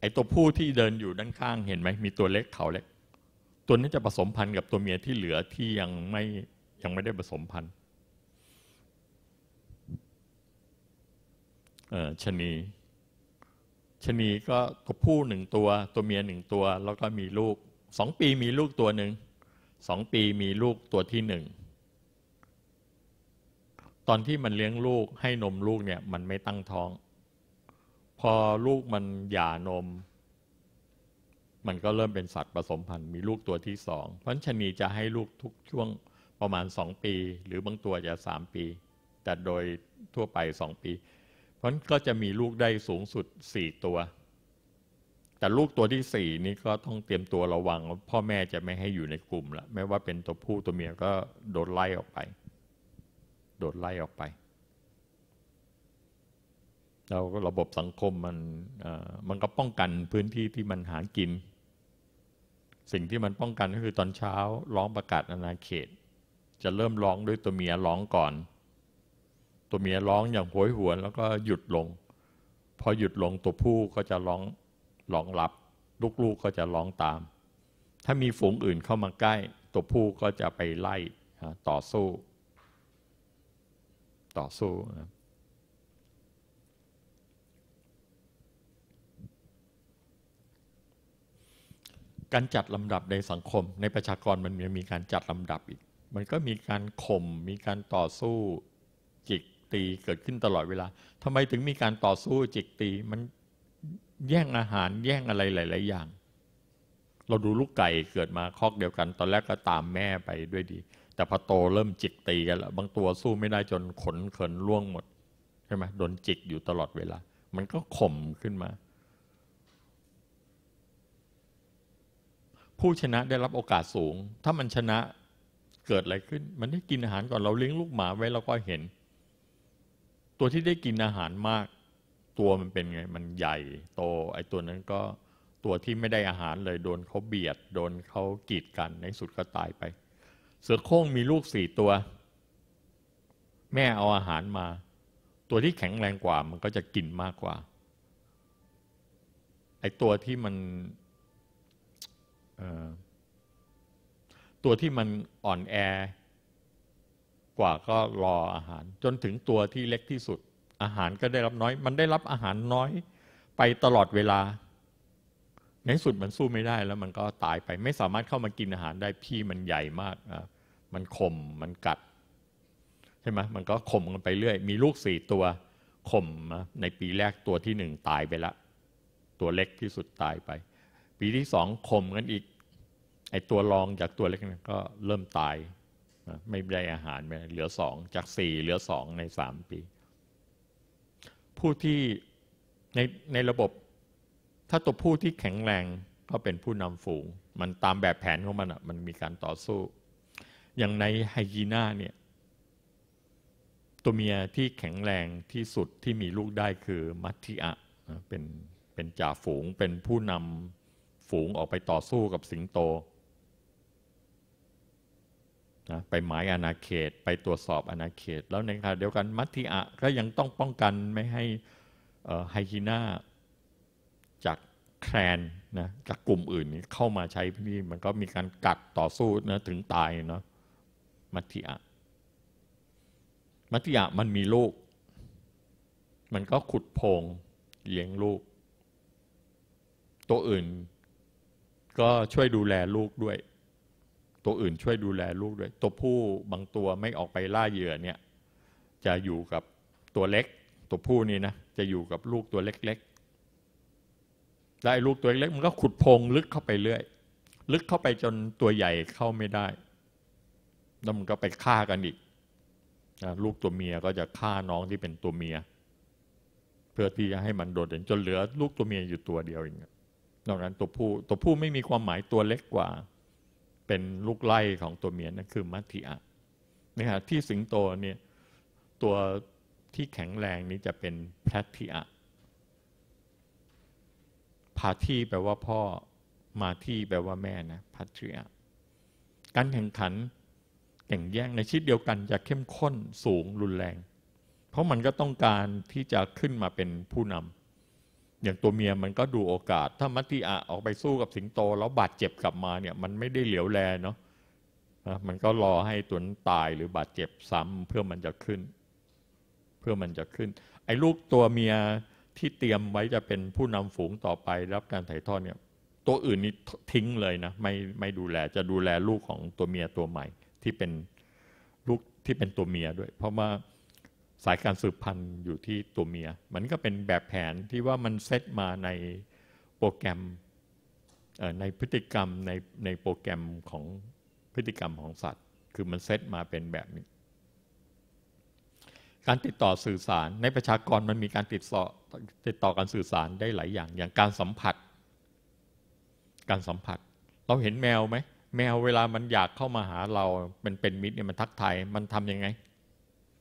[SPEAKER 1] ไอตัวผู้ที่เดินอยู่ด้านข้าง เห็นไหม มีตัวเล็กเขาเล็ก ตัวนี้จะผสมพันธุ์กับตัวเมียที่เหลือที่ยังไม่ยังไม่ได้ผสมพันธุ์เออชนีชนีก็ตัวผู้หนึ่งตัว ตัวเมียหนึ่งตัว แล้วก็มีลูก สองปีมีลูกตัวหนึ่ง สองปีมีลูกตัวที่หนึ่ง ตอนที่มันเลี้ยงลูกให้นมลูกเนี่ยมันไม่ตั้งท้อง พอลูกมันหย่านม มันก็เริ่มเป็นสัตว์ผสมพันธุ์มีลูกตัวที่สอง เพราะฉะนีจะให้ลูกทุกช่วงประมาณสองปี หรือบางตัวจะสามปี แต่โดยทั่วไปสองปีราะก็จะมีลูกได้สูงสุดสี่ตัว แต่ลูกตัวที่สี่นี้ก็ต้องเตรียมตัวระวัง พ่อแม่จะไม่ให้อยู่ในกลุ่มละไม่ว่าเป็นตัวผู้ตัวเมียก็โดนไล่ออกไป โดนไล่ออกไปเราก็ระบบสังคมมันมันก็ป้องกันพื้นที่ที่มันหากิน สิ่งที่มันป้องกันก็คือตอนเช้าร้องประกาศอาณาเขต จะเริ่มร้องด้วยตัวเมียร้องก่อนตัวเมียร้องอย่างโหยหวน แล้วก็หยุดลง พอหยุดลงตัวผู้ก็จะร้องหลองหลับ ลูกๆกก็จะร้องตาม ถ้ามีฝูงอื่นเข้ามาใกล้ตัวผู้ก็จะไปไล่ต่อสู้ ต่อสู้นะการจัดลำดับในสังคม ในประชากรมันมีการจัดลำดับอีก มันก็มีการข่ม มีการต่อสู้ีเกิดขึ้นตลอดเวลาทำไมถึงมีการต่อสู้จิกตี มันแย่งอาหารแย่งอะไรหลายๆอย่าง เราดูลูกไก่เกิดมาคอกเดียวกัน ตอนแรกก็ตามแม่ไปด้วยดี แต่พอโตเริ่มจิกตีกันแล้ว บางตัวสู้ไม่ได้จนขนเขินร่วงหมดใช่ไหมโดนจิกอยู่ตลอดเวลา มันก็ข่มขึ้นมา ผู้ชนะได้รับโอกาสสูง ถ้ามันชนะเกิดอะไรขึ้น มันได้กินอาหารก่อนเราเลี้ยงลูกหมาไว้เราก็เห็นตัวที่ได้กินอาหารมาก ตัวมันเป็นไง มันใหญ่ โต ไอ้ตัวนั้นก็ตัวที่ไม่ได้อาหารเลยโดนเขาเบียด โดนเขากีดกัน ในสุดก็ตายไป เสือโคร่งมีลูกสี่ตัว แม่เอาอาหารมา ตัวที่แข็งแรงกว่า มันก็จะกินมากกว่าไอ้ตัวที่มัน ตัวที่มันอ่อนแอกว่าก็รออาหาร จนถึงตัวที่เล็กที่สุด อาหารก็ได้รับน้อย มันได้รับอาหารน้อย ไปตลอดเวลา ในสุดมันสู้ไม่ได้แล้วมันก็ตายไป ไม่สามารถเข้ามากินอาหารได้พี่มันใหญ่มากนะมันข่มมันกัด ใช่ไหมมันก็ข่มกันไปเรื่อย มีลูกสี่ตัวข่มในปีแรกตัวที่หนึ่งตายไปละตัวเล็กที่สุดตายไป ปีที่สองข่มกันอีก ไอตัวรองจากตัวเล็กนั้นก็เริ่มตายไม่ได้อาหารไปเหลือสอง จากสี่เหลือสองในสามปี ผู้ที่ในในระบบ ถ้าตัวผู้ที่แข็งแรงก็เป็นผู้นำฝูงมันตามแบบแผนของมันอ่ะ มันมีการต่อสู้ อย่างในไฮยีน่าเนี่ยตัวเมียที่แข็งแรงที่สุดที่มีลูกได้คือ มัตทิอะเป็นเป็นจ่าฝูงเป็นผู้นำฝูงออกไปต่อสู้กับสิงโตนะไปหมายอาณาเขตไปตรวจสอบอาณาเขตแล้วในขณะเดียวกันมัทธิอะก็ยังต้องป้องกันไม่ให้ไฮฮีน่า จากแคลนนะจากกลุ่มอื่นเข้ามาใช้พนี่ มันก็มีการกัดต่อสู้นะถึงตายเนาะมัทธิอะมัทธิอะมันมีลูก มันก็ขุดโพงเลี้ยงลูก ตัวอื่นก็ช่วยดูแลลูกด้วยตัวอื่นช่วยดูแลลูกด้วยตัวผู้บางตัวไม่ออกไปล่าเหยื่อเนี่ย จะอยู่กับตัวเล็ก ตัวผู้นี่นะจะอยู่กับลูกตัวเล็กๆแลไอ้ลูกตัวเล็กมันก็ขุดพงลึกเข้าไปเรื่อย ลึกเข้าไปจนตัวใหญ่เข้าไม่ได้ แล้วมันก็ไปฆ่ากันอีกลูกตัวเมียก็จะฆ่าน้องที่เป็นตัวเมีย เพื่อที่จะให้มันโดดเด่นจนเหลือลูกตัวเมียอยู่ตัวเดียวเองนอกนั้นตัวผู้ตัวผู้ไม่มีความหมายตัวเล็กกว่าเป็นลูกไล่ของตัวเมียนั่นคือ มัติอะนะฮะที่สิงโตเนี่ยตัวที่แข็งแรงนี้จะเป็นแพทิอะ พาที่แปลว่าพ่อมาที่แปลว่าแม่นะพัทริยาการแข่งขันแข่งแย่ง ในชิดเดียวกันจะเข้มข้นสูงรุนแรง เพราะมันก็ต้องการที่จะขึ้นมาเป็นผู้นำอย่างตัวเมียมันก็ดูโอกาส ถ้ามัตติอะออกไปสู้กับสิงโต แล้วบาดเจ็บกลับมาเนี่ย มันไม่ได้เหลียวแลเนาะ มันก็รอให้ตัวนั้นตายหรือบาดเจ็บซ้ำ เพื่อมันจะขึ้น เพื่อมันจะขึ้น ไอ้ลูกตัวเมียที่เตรียมไว้จะเป็นผู้นำฝูงต่อไปรับการถ่ายทอดเนี่ยตัวอื่นนี่ทิ้งเลยนะไม่ไม่ดูแลจะดูแลลูกของตัวเมียตัวใหม่ ที่เป็นลูกที่เป็นตัวเมียด้วย เพราะว่าสายการสืบพันธุ์อยู่ที่ตัวเมีย มันก็เป็นแบบแผนที่ว่ามันเซตมาในโปรแกรมในพฤติกรรม ในในโปรแกรมของพฤติกรรมของสัตว์ คือมันเซตมาเป็นแบบนี้ การติดต่อสื่อสารในประชากรมันมีการติดต่อติดต่อการสื่อสารได้หลายอย่างอย่างการสัมผัส การสัมผัส เราเห็นแมวไหม แมวเวลามันอยากเข้ามาหาเราเป็นเป็นมิตรเนี่ยมันทักทายมันทํำยังไง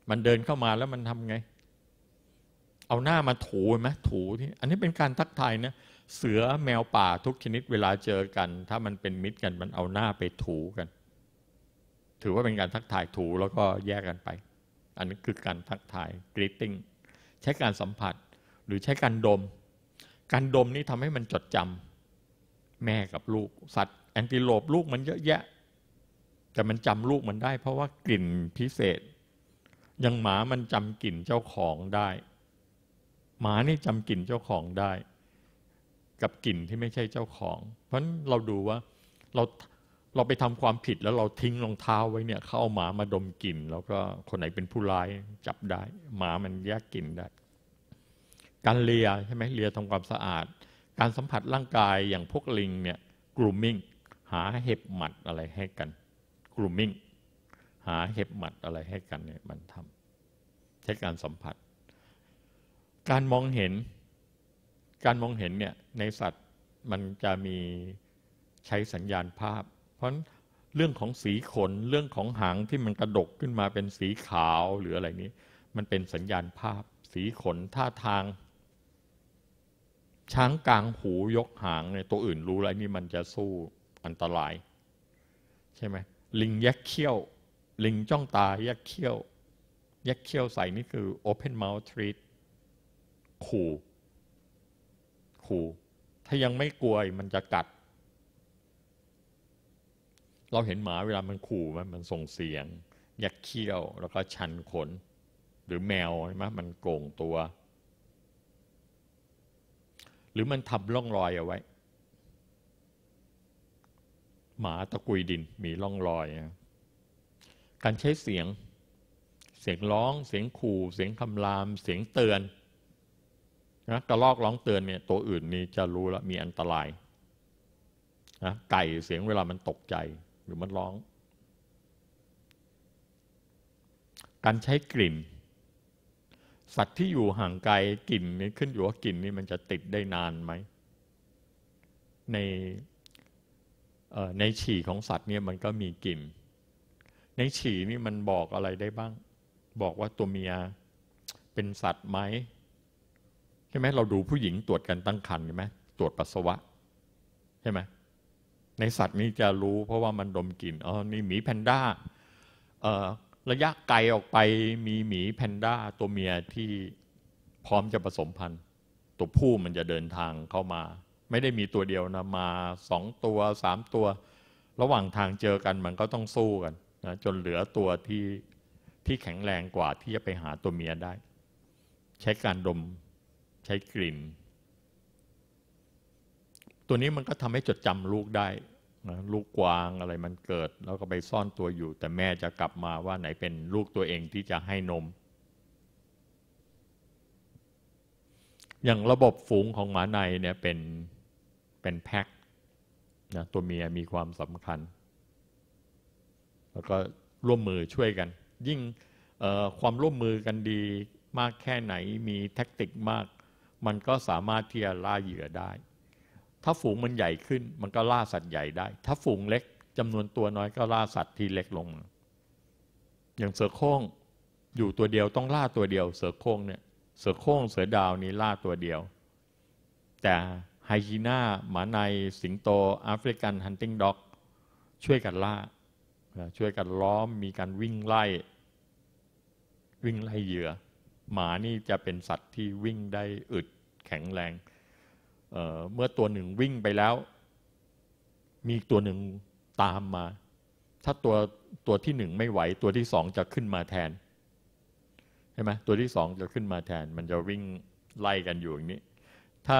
[SPEAKER 1] มันเดินเข้ามาแล้วมันทำไง เอาหน้ามาถูไหมถูที่อันนี้เป็นการทักทายนะ เสือแมวป่าทุกชนิดเวลาเจอกัน ถ้ามันเป็นมิตรกันมันเอาหน้าไปถูกัน ถือว่าเป็นการทักทายถูแล้วก็แยกกันไป อันนี้คือการทักทายกรีตติ้งใช้การสัมผัสหรือใช้การดม การดมนี่ทำให้มันจดจำแม่กับลูกสัตว์แอนติโลปลูกมันเยอะแยะ แต่มันจำลูกมันได้ เพราะว่ากลิ่นพิเศษอย่างหมามันจำกลิ่นเจ้าของได้ หมานี่จำกลิ่นเจ้าของได้ กับกลิ่นที่ไม่ใช่เจ้าของ เพราะเราดูว่าเราเราไปทำความผิดแล้วเราทิ้งรองเท้าไว้เนี่ย เขาเอาหมามาดมกลิ่น แล้วก็คนไหนเป็นผู้ร้ายจับได้ หมามันแยกกลิ่นได้ การเลียใช่ไหมเลียทำความสะอาด การสัมผัสร่างกายอย่างพวกลิงเนี่ยกลุ่มมิ่งหาเห็บหมัดอะไรให้กัน กลุ่มมิ่งหาเห็บหมัดอะไรให้กันเนี่ยมันทำใช้การสัมผัส การมองเห็นการมองเห็นเนี่ยในสัตว์มันจะมีใช้สัญญาณภาพ เพราะเรื่องของสีขนเรื่องของหางที่มันกระดกขึ้นมาเป็นสีขาวหรืออะไรนี้ มันเป็นสัญญาณภาพ สีขนท่าทาง ช้างกลางหูยกหางเนี่ยตัวอื่นรู้อะไรนี่มันจะสู้อันตราย ใช่ไหมลิงแยกเขี้ยวลิงจ้องตาแยกเขี้ยวแยกเขี้ยวใส่นี่คือ open mouth treat ขู่ขู่ ถ้ายังไม่กลัวมันจะกัด เราเห็นหมาเวลามันขู่ มันมันส่งเสียง ยักเขี้ยว แล้วก็ชันขน หรือแมวใช่ไหมมันโก่งตัว หรือมันทำร่องรอยเอาไว้ หมาตะกุยดินมีร่องรอยนะการใช้เสียงเสียงร้องเสียงขู่เสียงคำราม เสียงเตือนนะกระลอกร้องเตือนเนี่ยตัวอื่นนี่จะรู้แล้วมีอันตรายนะไก่เสียงเวลามันตกใจหรือมันร้อง การใช้กลิ่นสัตว์ที่อยู่ห่างไกลกลิ่นนี่ขึ้นอยู่ว่ากลิ่นนี่มันจะติดได้นานไหมในในฉี่ของสัตว์เนี่ยมันก็มีกลิ่นในฉี่นี่มันบอกอะไรได้บ้าง บอกว่าตัวเมียเป็นสัตว์ไหมใช่ไหมเราดูผู้หญิงตรวจกันตั้งครรภ์ใช่ไหมตรวจปัสสาวะใช่ไหมในสัตว์นี่จะรู้เพราะว่ามันดมกลิ่นอ๋อนี่หมีแพนด้าระยะไกลออกไปมีหมีแพนด้า ตัวเมียที่พร้อมจะผสมพันธุ์ตัวผู้มันจะเดินทางเข้ามา ไม่ได้มีตัวเดียวนะมาสองตัวสามตัว ระหว่างทางเจอกันมันก็ต้องสู้กันนะจนเหลือตัวที่ที่แข็งแรงกว่าที่จะไปหาตัวเมียได้ ใช้การดมใช้กลิ่น ตัวนี้มันก็ทำให้จดจำลูกได้นะลูกกวางอะไรมันเกิดแล้วก็ไปซ่อนตัวอยู่ แต่แม่จะกลับมาว่าไหนเป็นลูกตัวเองที่จะให้นม อย่างระบบฝูงของหมาในเนี่ยเป็นเป็นแพ็คนะตัวเมียมีความสำคัญแล้วก็ร่วมมือช่วยกัน ยิ่งความร่วมมือกันดีมากแค่ไหน มีแท็กติกมาก มันก็สามารถที่จะล่าเหยื่อได้ ถ้าฝูงมันใหญ่ขึ้น มันก็ล่าสัตว์ใหญ่ได้ ถ้าฝูงเล็กจำนวนตัวน้อยก็ล่าสัตว์ที่เล็กลง อย่างเสือโคร่งอยู่ตัวเดียวต้องล่าตัวเดียว เสือโคร่งเนี่ย เสือโคร่งเสือดาวนี้ล่าตัวเดียว แต่ไฮยีน่าหมาในสิงโตแอฟริกันฮันติงด็อกช่วยกันล่าช่วยกันล้อมมีการวิ่งไล่ วิ่งไล่เหยื่อ หมานี่จะเป็นสัตว์ที่วิ่งได้อึดแข็งแรงเเมื่อตัวหนึ่งวิ่งไปแล้ว มีตัวหนึ่งตามมา ถ้าตัวตัวที่หนึ่งไม่ไหว ตัวที่สองจะขึ้นมาแทนใช่ไหมตัวที่สองจะขึ้นมาแทน มันจะวิ่งไล่กันอยู่อย่างนี้ถ้า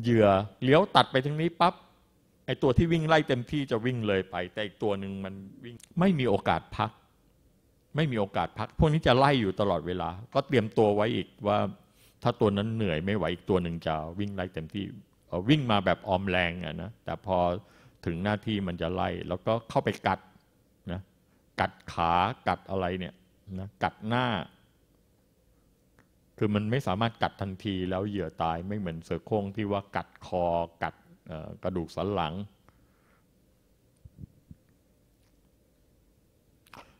[SPEAKER 1] เหยื่อเลี้ยวตัดไปทางนี้ ปั๊บไอตัวที่วิ่งไล่เต็มที่จะวิ่งเลยไป แต่อีกตัวหนึ่งมันวิ่งไม่มีโอกาสพัก ไม่มีโอกาสพัก พวกนี้จะไล่อยู่ตลอดเวลา ก็เตรียมตัวไว้อีกว่า ถ้าตัวนั้นเหนื่อยไม่ไหวอีกตัวหนึ่งจะวิ่งไล่เต็มที่ วิ่งมาแบบออมแรงอะนะแต่พอถึงหน้าที่มันจะไล่ แล้วก็เข้าไปกัดนะกัดขากัดอะไรเนี่ยนะกัดหน้า คือมันไม่สามารถกัดทันทีแล้วเหยื่อตาย ไม่เหมือนเสือโคร่งที่ว่ากัดคอกัดกระดูกสันหลัง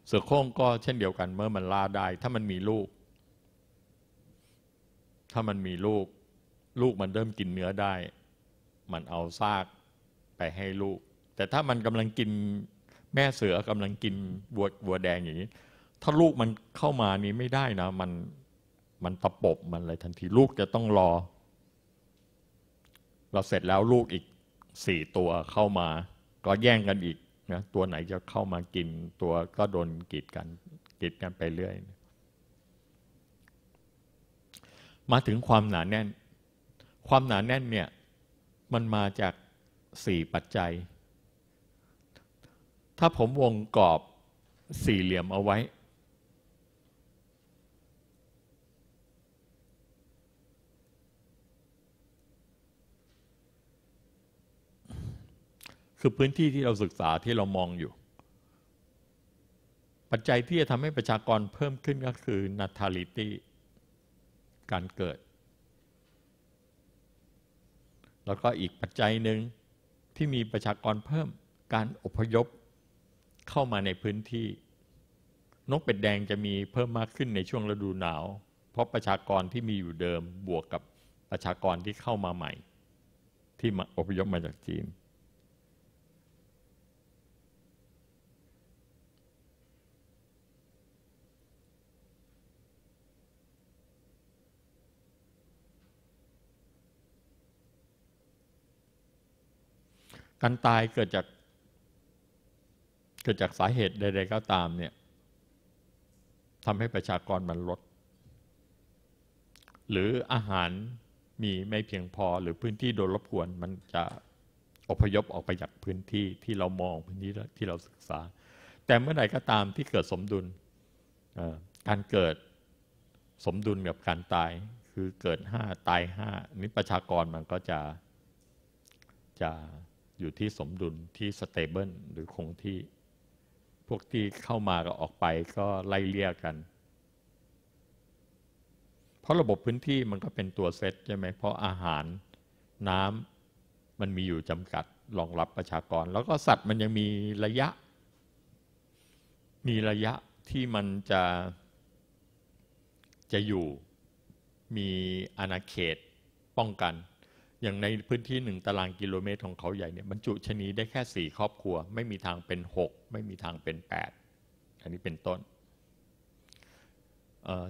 [SPEAKER 1] เสือโคร่งก็เช่นเดียวกัน เมื่อมันล่าได้ ถ้ามันมีลูก ถ้ามันมีลูก ลูกมันเริ่มกินเนื้อได้ มันเอาซากไปให้ลูก แต่ถ้ามันกำลังกินแม่เสือกำลังกินวัวแดงอย่างนี้ ถ้าลูกมันเข้ามานี้ไม่ได้นะ มันมันตะปบมันอะไรทันทีลูกจะต้องรอเราเสร็จแล้วลูกอีกสี่ตัวเข้ามา ก็แย่งกันอีกนะตัวไหนจะเข้ามากินตัวก็โดนกีดกันกีดกันไปเรื่อย มาถึงความหนาแน่น ความหนาแน่นเนี่ย มันมาจากสี่ปัจจัย ถ้าผมวงกรอบสี่เหลี่ยมเอาไว้คือพื้นที่ที่เราศึกษาที่เรามองอยู่ ปัจจัยที่จะทำให้ประชากรเพิ่มขึ้นก็คือ natality การเกิด แล้วก็อีกปัจจัยหนึ่งที่มีประชากรเพิ่ม การอพยพเข้ามาในพื้นที่ นกเป็ดแดงจะมีเพิ่มมากขึ้นในช่วงฤดูหนาว เพราะประชากรที่มีอยู่เดิมบวกกับประชากรที่เข้ามาใหม่ ที่มาอพยพมาจากจีนการตายเกิดจากเกิดจากสาเหตุใดๆก็ตามเนี่ยทำให้ประชากรมันลด หรืออาหารมีไม่เพียงพอหรือพื้นที่โดนรบกวน มันจะอพยพออกไปจากพื้นที่ที่เรามองพื้นที่ที่เราศึกษา แต่เมื่อใดก็ตามที่เกิดสมดุลการเกิดสมดุลกับการตายคือเกิดห้าตายห้านี่ประชากรมันก็จะจะอยู่ที่สมดุลที่สเตเบิลหรือคงที่ พวกที่เข้ามากับออกไปก็ไล่เลี่ยกัน เพราะระบบพื้นที่มันก็เป็นตัวเซตใช่ไหมเพราะอาหารน้ำมันมีอยู่จำกัดรองรับประชากร แล้วก็สัตว์มันยังมีระยะ มีระยะที่มันจะจะอยู่มีอาณาเขตป้องกันอย่างในพื้นที่หนึ่งตารางกิโลเมตรของเขาใหญ่เนี่ยบรรจุชนีได้แค่สี่ครอบครัว ไม่มีทางเป็นหกไม่มีทางเป็นแปดอันนี้เป็นต้น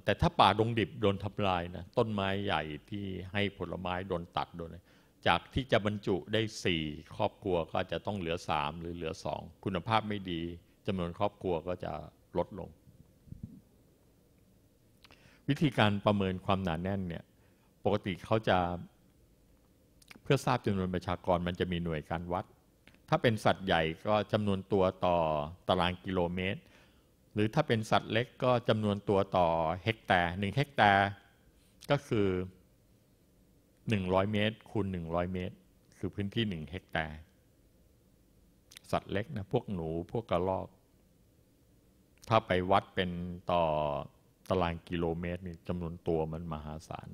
[SPEAKER 1] แต่ถ้าป่าดงดิบโดนทำลายนะต้นไม้ใหญ่ที่ให้ผลไม้โดนตัดโดนจากที่จะบรรจุได้สี่ครอบครัวก็จะต้องเหลือสามหรือเหลือสองคุณภาพไม่ดีจำนวนครอบครัวก็จะลดลง วิธีการประเมินความหนาแน่นเนี่ยปกติเขาจะเพื่อทราบจำนวนประชากรมันจะมีหน่วยการวัด ถ้าเป็นสัตว์ใหญ่ก็จำนวนตัวต่อตารางกิโลเมตร หรือถ้าเป็นสัตว์เล็กก็จำนวนตัวต่อเฮกตาร์หนึ่งเฮกตาร์ก็คือ100 เมตรคูณ100 เมตร คือพื้นที่ 1เฮกตาร์ สัตว์เล็กนะพวกหนูพวกกระรอก ถ้าไปวัดเป็นต่อตารางกิโลเมตรนี่จำนวนตัวมันมหาศาล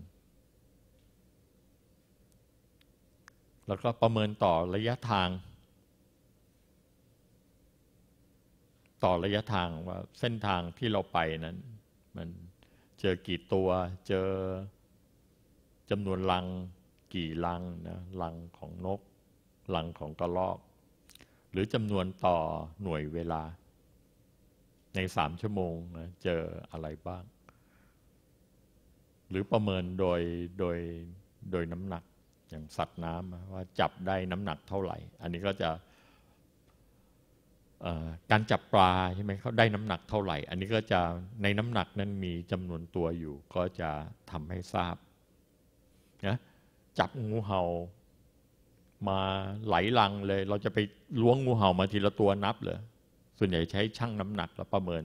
[SPEAKER 1] แล้วก็ประเมินต่อระยะทาง ต่อระยะทางว่าเส้นทางที่เราไปนั้นมันเจอกี่ตัวเจอจำนวนลังกี่ลังนะลังของนกลังของกระรอกหรือจำนวนต่อหน่วยเวลา ในสามชั่วโมงนะเจออะไรบ้าง หรือประเมินโดยโดยโดยน้ำหนักอย่างสัตว์น้ำว่าจับได้น้ำหนักเท่าไหร่ อันนี้ก็จะการจับปลาใช่ไหมเขาได้น้ำหนักเท่าไหร่ อันนี้ก็จะในน้ำหนักนั้นมีจำนวนตัวอยู่ ก็จะทำให้ทราบนะจับงูเห่ามาไหลลังเลย เราจะไปล้วงงูเห่ามาทีละตัวนับเลยส่วนใหญ่ใช้ช่างน้ำหนักแล้วประเมิน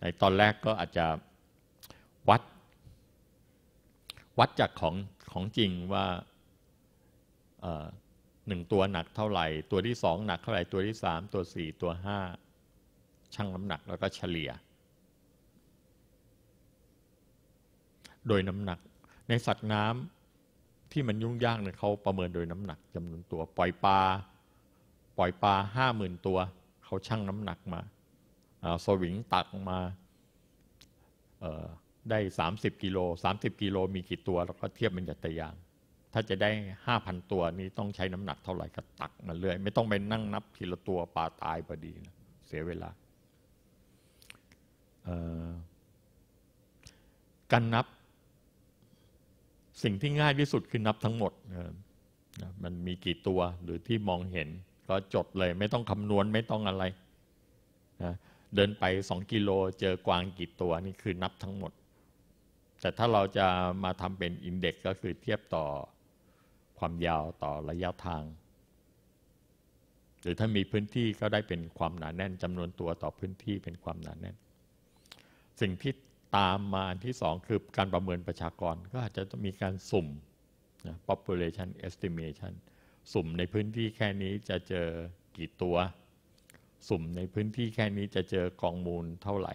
[SPEAKER 1] ในตอนแรกก็อาจจะวัดวัดจากของของจริงว่าหนึ่งตัวหนักเท่าไหร่ ตัวที่สองหนักเท่าไหร่ ตัวที่สามตัวสี่ตัวห้าชั่งน้ำหนักแล้วก็เฉลี่ย โดยน้ำหนักในสัตว์น้ำที่มันยุ่งยากเนี่ยเขาประเมินโดยน้ำหนักจำนวนตัวปล่อยปลาปล่อยปลาห้าหมื่นตัวเขาชั่งน้ำหนักมาสวิงตักมาได้ 30กิโล30กิโลมีกี่ตัวแล้วก็เทียบเป็นจัตยางถ้าจะได้ห้าพันตัวนี้ต้องใช้น้ำหนักเท่าไหร่ก็ตักมาเรื่อยไม่ต้องไปนั่งนับทีละตัวปลาตายพอดีนะเสียเวลาการนับสิ่งที่ง่ายที่สุดคือนับทั้งหมด มันมีกี่ตัวหรือที่มองเห็น ก็จดเลย ไม่ต้องคำนวณไม่ต้องอะไร เดินไปสองกิโลเจอกวางกี่ตัวนี่คือนับทั้งหมด แต่ถ้าเราจะมาทำเป็นอินเด็กซ์ก็คือเทียบต่อความยาวต่อระยะทาง หรือถ้ามีพื้นที่ก็ได้เป็นความหนาแน่นจำนวนตัวต่อพื้นที่เป็นความหนาแน่น สิ่งที่ตามมาอันที่สองคือการประเมินประชากรก็อาจจะมีการสุ่มนะ population estimation สุ่มในพื้นที่แค่นี้จะเจอกี่ตัว สุ่มในพื้นที่แค่นี้จะเจอกองมูลเท่าไหร่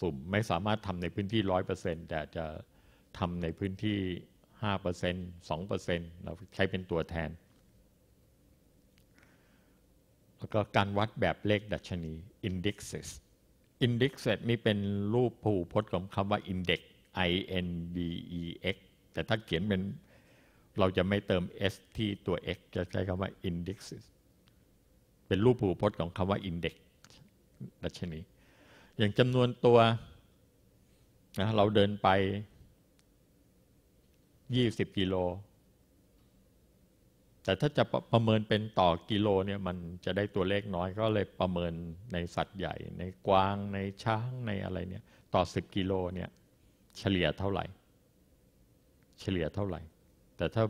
[SPEAKER 1] สุ่มไม่สามารถทำในพื้นที่ร้อยเปอร์เซ็นต์แต่จะทำในพื้นที่5% 2%เราใช้เป็นตัวแทน แล้วก็การวัดแบบเลขดัชนี indexes indexes นี่เป็นรูปผูพจน์ของคำว่า index i n d e x แต่ถ้าเขียนเป็นเราจะไม่เติม s ที่ตัว x จะใช้คำว่า indexes เป็นรูปผูพจน์ของคำว่า index ดัชนี อย่างจำนวนตัวนะเราเดินไปยี่สิบกิโล แต่ถ้าจะประเมินเป็นต่อกิโลเนี่ยมันจะได้ตัวเลขน้อยก็เลยประเมินในสัตว์ใหญ่ ในกวางในช้างในอะไรเนี่ย ต่อสิบกิโลเนี่ยเฉลี่ยเท่าไหร่ เฉลี่ยเท่าไหร่ แต่ถ้า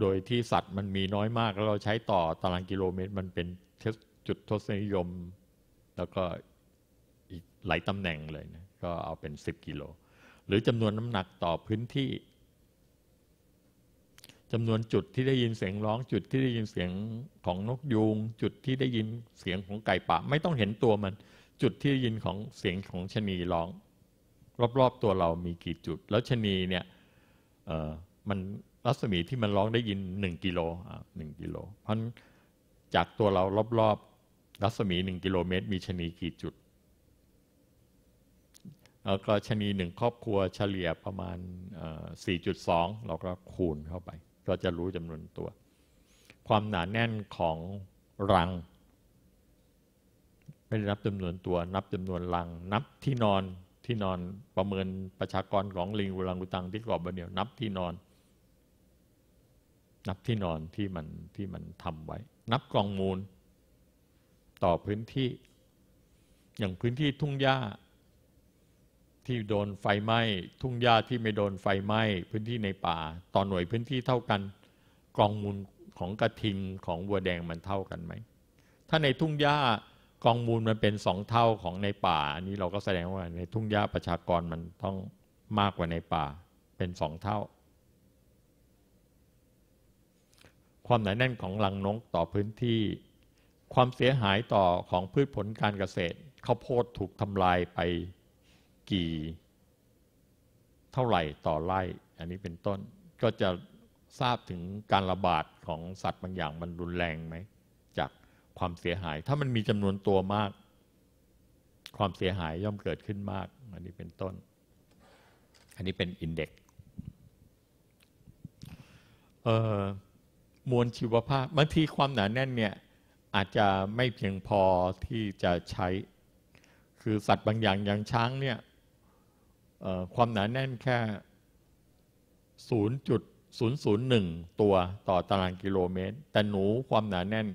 [SPEAKER 1] โดยที่สัตว์มันมีน้อยมาก แล้วเราใช้ต่อตารางกิโลเมตรมันเป็นจุดทศนิยม แล้วก็อีกหลายตำแหน่งเลยนะก็เอาเป็น10กิโล หรือจำนวนน้ำหนักต่อพื้นที่จำนวนจุดที่ได้ยินเสียงร้องจุดที่ได้ยินเสียงของนกยูงจุดที่ได้ยินเสียงของไก่ป่าไม่ต้องเห็นตัวมันจุดที่ได้ยินของเสียงของชนีร้อง รอบๆตัวเรามีกี่จุด แล้วชนีเนี่ยมันรัศมีที่มันร้องได้ยินหนึ่งกิโลหนึ่งกิโลเพราะจากตัวเรารอบๆรัศมีหนึ่งกิโลเมตร มีชนีกี่จุด แล้วก็ชนีหนึ่งครอบครัวเฉลี่ยประมาณ4.2เราก็คูณเข้าไปก็จะรู้จำนวนตัว ความหนาแน่นของรังไม่ได้นับจำนวนตัว นับจำนวนรัง นับที่นอนที่นอนประเมินประชากรของลิงอุรังอุตัง ที่เกาะบนเดียว นับที่นอน นับที่นอนที่มันที่มันทำไว้ นับกองมูล ต่อพื้นที่อย่างพื้นที่ทุ่งหญ้าที่โดนไฟไหม้ทุ่งหญ้าที่ไม่โดนไฟไหม้พื้นที่ในป่าต่อหน่วยพื้นที่เท่ากัน กองมูลของกระทิง ของวัวแดงมันเท่ากันไหมถ้าในทุ่งหญ้ากองมูลมันเป็นสองเท่าของในป่าอันนี้เราก็แสดงว่าในทุ่งหญ้าประชากรมันต้องมากกว่าในป่าเป็นสองเท่า ความหนาแน่นของรังนกต่อพื้นที่ ความเสียหายต่อของพืชผลการเกษตรข้าวโพดถูกทำลายไปกี่เท่าไหร่ต่อไร่ อันนี้เป็นต้น ก็จะทราบถึงการระบาดของสัตว์บางอย่างมันรุนแรงไหมจากความเสียหาย ถ้ามันมีจำนวนตัวมาก ความเสียหายย่อมเกิดขึ้นมาก อันนี้เป็นต้น อันนี้เป็นอินเด็กมวลชีวภาพบางทีความหนาแน่นเนี่ยอาจจะไม่เพียงพอที่จะใช้ คือสัตว์บางอย่างอย่างช้างเนี่ยความหนาแน่นแค่ 0.001 ตัวต่อตารางกิโลเมตร แต่หนูความหนาแน่น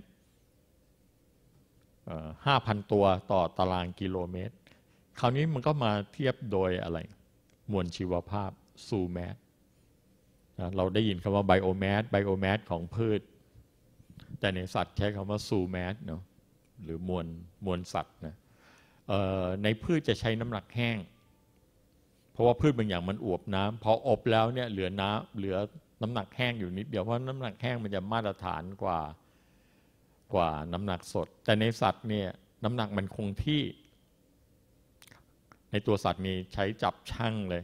[SPEAKER 1] 5,000 ตัวต่อตารางกิโลเมตร คราวนี้มันก็มาเทียบโดยอะไรมวลชีวภาพซูแมสเราได้ยินคำว่าไบโอแมสไบโอแมสของพืช แต่ในสัตว์ใช้คำว่าซูแมสเนาะ หรือมวลมวลสัตว์นะในพืชจะใช้น้ำหนักแห้งราะว่าพืชบางอย่างมันอวบน้ำพออบแล้วเนี่ยเหลือน้ำเหลือน้ำหนักแห้งอยู่นิดเดียวเพราะน้ำหนักแห้งมันจะมาตรฐานกว่ากว่าน้ำหนักสดแต่ในสัตว์เนี่ยน้ำหนักมันคงที่ ในตัวสัตว์นีใช้จับช่างเลย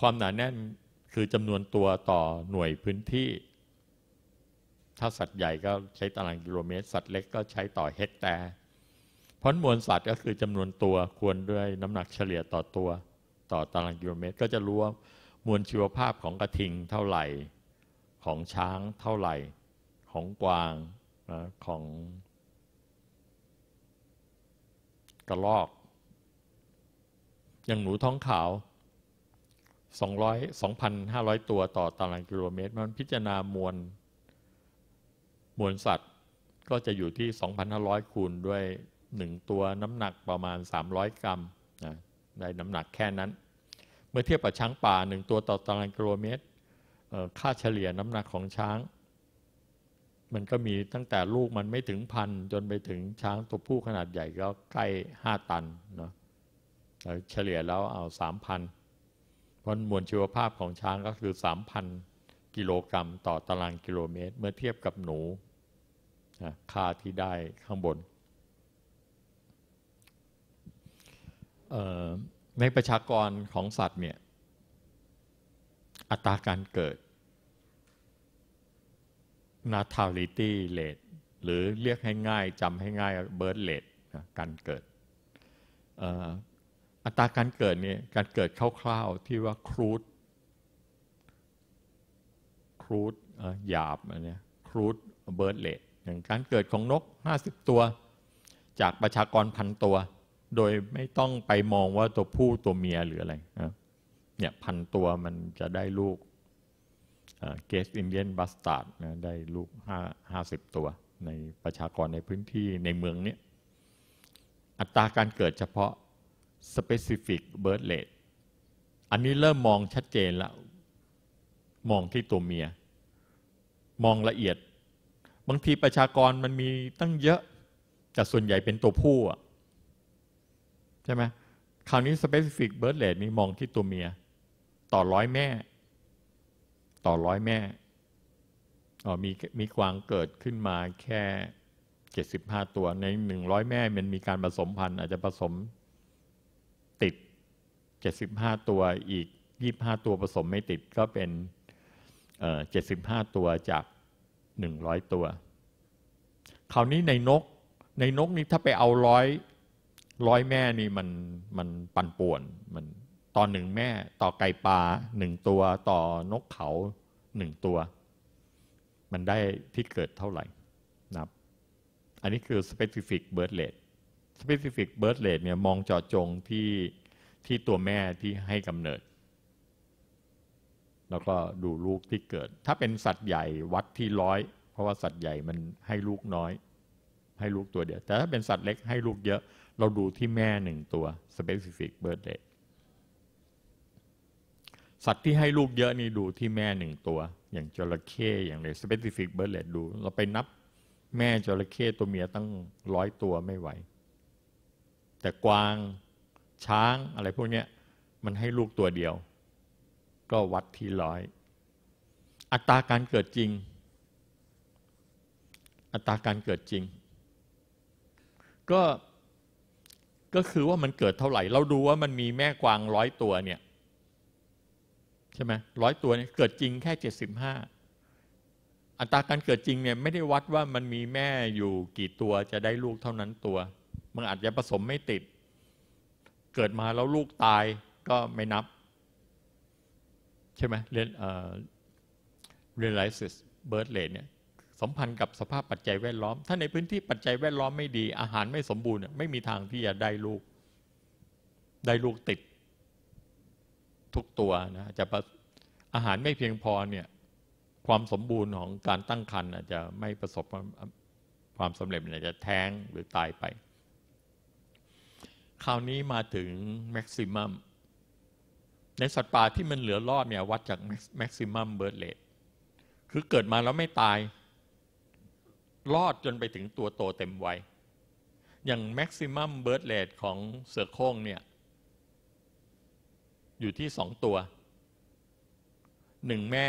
[SPEAKER 1] ความหนาแน่นคือจำนวนตัวต่อหน่วยพื้นที่ ถ้าสัตว์ใหญ่ก็ใช้ตารางกิโลเมตรสัตว์ เล็กก็ใช้ต่อเฮกแตร์ราะมวลสัตว์ก็คือจำนวนตัวควรด้วยน้ำหนักเฉลี่ยต่อตัวต่อตารางกิโลเมตร ก็จะรู้ว่ามวลชีวภาพของกระทิงเท่าไหร่ ของช้างเท่าไหร่ ของกวางนะของ กระลอก อย่างหนูท้องขาว200 2,500ตัวต่อตารางกิโลเมตรมันพิจารณามวลมวลสัตว์ก็จะอยู่ที่ 2,500 คูณด้วยหนึ่งตัวน้ำหนักประมาณ 300 กรัมนะได้น้ำหนักแค่นั้น เมื่อเทียบกับช้างป่าหนึ่งตัวต่อตารางกิโลเมตร ค่าเฉลี่ยน้ำหนักของช้าง มันก็มีตั้งแต่ลูกมันไม่ถึงพันจนไปถึงช้างตัวผู้ขนาดใหญ่ก็ใกล้ 5 ตันเนาะเฉลี่ยแล้วเอา 3,000เพราะมวลชีวภาพของช้างก็คือ 3,000 กิโลกรัมต่อตารางกิโลเมตร เมื่อเทียบกับหนูค่าที่ได้ข้างบนในประชากรของสัตว์เนี่ยอัตราการเกิด natality rate หรือเรียกให้ง่ายจำให้ง่าย birth rate การเกิด อัตราการเกิดเนี่ยการเกิดคร่าว ๆที่ว่าครูดครูดหยาบอันนี้ครูดเบิร์ดเลทอย่างการเกิดของนก 50 ตัว จากประชากรพันตัวโดยไม่ต้องไปมองว่าตัวผู้ตัวเมียหรืออะไรเนี่ยพันตัวมันจะได้ลูกเกสอินเดียนบัสตาร์ดนะได้ลูกห้าห้าสิบตัว ในประชากรในพื้นที่ในเมืองเนี้ยอัตราการเกิดเฉพาะ specific birth rate อันนี้เริ่มมองชัดเจนแล้ว มองที่ตัวเมีย มองละเอียด บางทีประชากรมันมีตั้งเยอะ แต่ส่วนใหญ่เป็นตัวผู้อะใช่ไหมคราวนี้ specific birth rate นี่มองที่ตัวเมีย ต่อร้อยแม่ ต่อร้อยแม่อ๋อมีมีกวางเกิดขึ้นมาแค่เจ็ดสิบห้าตัวในหนึ่งร้อยแม่ มันมีการผสมพันธุ์อาจจะผสมติดเจ็ดสิบห้าตัวอีกยี่บห้าตัวผสมไม่ติดก็เป็นเจ็ดสิบห้าตัวจากหนึ่งร้อยตัว คราวนี้ในนกในนกนี้ถ้าไปเอาร้อยร้อยแม่นี่มันมันปั่นป่วนมันต่อหนึ่งแม่ต่อไก่ปลาหนึ่งตัว ต่อนกเขาหนึ่งตัว มันได้ที่เกิดเท่าไหร่นะครับ อันนี้คือ specific birth rate specific birth rate เนี่ยมองเจาะจงที่ที่ตัวแม่ที่ให้กำเนิด แล้วก็ดูลูกที่เกิด ถ้าเป็นสัตว์ใหญ่วัดที่ร้อย เพราะว่าสัตว์ใหญ่มันให้ลูกน้อย ให้ลูกตัวเดียวแต่ถ้าเป็นสัตว์เล็กให้ลูกเยอะเราดูที่แม่หนึ่งตัว specific birth r a ดสัตว์ที่ให้ลูกเยอะนี่ดูที่แม่หนึ่งตัว อย่างจระเข้อย่างไร specific birth r a ดดู เราไปนับแม่จระเข้ตัวเมียตั้งร้อยตัวไม่ไหว แต่กวางช้างอะไรพวกนี้มันให้ลูกตัวเดียว ก็วัดที่ร้อย อัตราการเกิดจริง อัตราการเกิดจริงก็ก็คือว่ามันเกิดเท่าไหร่ เราดูว่ามันมีแม่กวางร้อยตัวเนี่ย ใช่ไหมร้อยตัวเนี่ยเกิดจริงแค่เจ็ดสิบห้าอัตราการเกิดจริงเนี่ย ไม่ได้วัดว่ามันมีแม่อยู่กี่ตัวจะได้ลูกเท่านั้นตัว มันอาจจะผสมไม่ติด เกิดมาแล้วลูกตายก็ไม่นับ ใช่ไหมเรียนเอ่อร e a l i z e s เบิร์ดเลนเนี่ยสัมพันธ์กับสภาพปัจจัยแวดล้อม ถ้าในพื้นที่ปัจจัยแวดล้อมไม่ดี อาหารไม่สมบูรณ์ ไม่มีทางที่จะได้ลูก ได้ลูกติด ทุกตัวนะ จะอาหารไม่เพียงพอเนี่ย ความสมบูรณ์ของการตั้งครรภ์จะไม่ประสบความสำเร็จจะแท้งหรือตายไป คราวนี้มาถึงแม็กซิมัม ในสัตว์ป่าที่มันเหลือรอดเนี่ยวัดจากแม็กซิมัมเบิร์ดเลทคือเกิดมาแล้วไม่ตายรอดจนไปถึงตัวโตเต็มวัย อย่าง maximum birth rate ของเสือโคร่งเนี่ย อยู่ที่สองตัวหนึ่งแม่